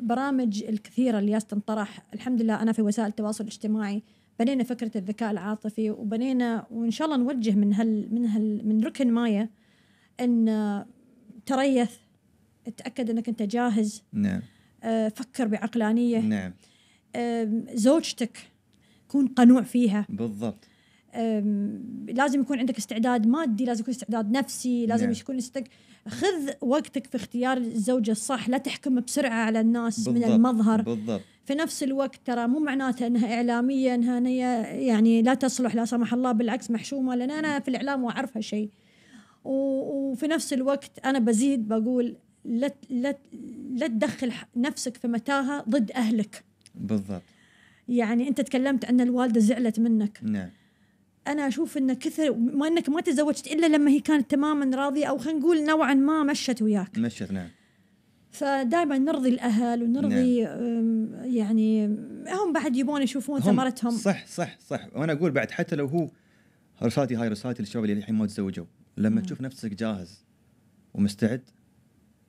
Speaker 1: برامج الكثيرة اللي تنطرح الحمد لله أنا في وسائل التواصل الاجتماعي بنينا فكرة الذكاء العاطفي وبنينا وإن شاء الله نوجه من هال من هال من ركن مايا إن تريث تأكد إنك أنت جاهز نعم آه، فكر بعقلانية نعم زوجتك كون قنوع فيها بالضبط لازم يكون عندك استعداد مادي لازم يكون استعداد نفسي لازم نعم. يكون استعداد خذ وقتك في اختيار الزوجة الصح لا تحكم بسرعة على الناس بالضبط. من المظهر بالضبط. في نفس الوقت ترى مو معناته انها اعلاميه انها هي يعني لا تصلح لا سمح الله بالعكس محشومه لان انا في الاعلام واعرف هالشيء وفي نفس الوقت انا بزيد بقول لا لا لا تدخل نفسك في متاهه ضد اهلك بالضبط يعني انت تكلمت ان الوالده زعلت منك نعم انا اشوف انه كثر ما انك ما تزوجت الا لما هي كانت تماما راضيه او خلينا نقول نوعا ما مشت وياك مشت نعم فدائما نرضي الاهل ونرضي نعم. يعني هم بعد يبون يشوفون ثمرتهم
Speaker 2: صح صح صح وانا اقول بعد حتى لو هو رسالتي هاي رسالتي للشباب اللي الحين ما تزوجوا لما مم. تشوف نفسك جاهز ومستعد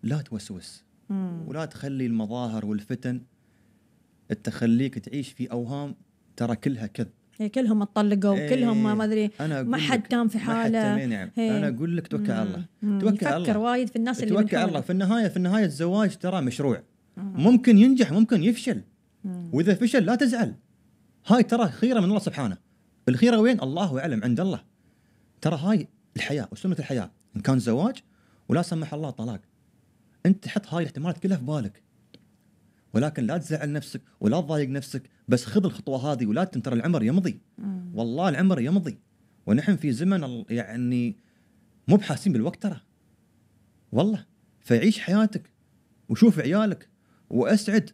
Speaker 2: لا توسوس مم. ولا تخلي المظاهر والفتن تخليك تعيش في اوهام ترى كلها كذب
Speaker 1: هي كلهم اتطلقوا ايه كلهم إيه، ما ادري ما حد كان في حاله نعم ايه انا
Speaker 2: اقول لك توكل على الله توكل على الله فكر وايد
Speaker 1: في الناس اللي توكل على الله
Speaker 2: في النهايه في النهايه الزواج ترى مشروع مم. ممكن ينجح ممكن يفشل مم. واذا فشل لا تزعل هاي ترى خيره من الله سبحانه الخيره وين الله اعلم عند الله ترى هاي الحياه وسنه الحياه ان كان زواج ولا سمح الله طلاق انت حط هاي الاحتمالات كلها في بالك ولكن لا تزعل نفسك ولا تضايق نفسك بس خذ الخطوه هذه ولا تنتظر العمر يمضي والله العمر يمضي ونحن في زمن يعني مو بحاسين بالوقت ترى والله فعيش حياتك وشوف عيالك واسعد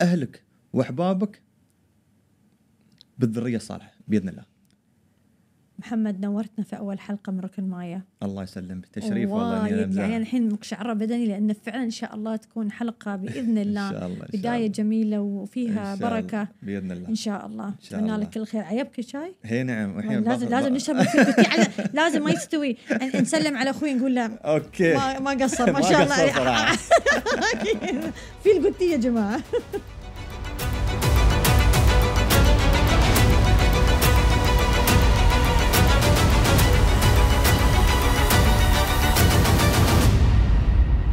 Speaker 2: اهلك واحبابك بالذريه الصالحه باذن الله
Speaker 1: محمد نورتنا في اول حلقه من ركن مايا
Speaker 2: الله يسلمك تشريف والله يعني
Speaker 1: الحين مقشعره بدني لان فعلا ان شاء الله تكون حلقه باذن الله, إن شاء الله إن بدايه شاء جميله وفيها إن شاء بركه باذن الله ان شاء الله اتمنى لك كل خير عيبك شاي
Speaker 2: هي نعم الحين لازم لازم نشرب
Speaker 1: لازم ما يستوي نسلم على اخوي نقول له اوكي ما, ما قصر ما شاء الله في القوتيه يا جماعه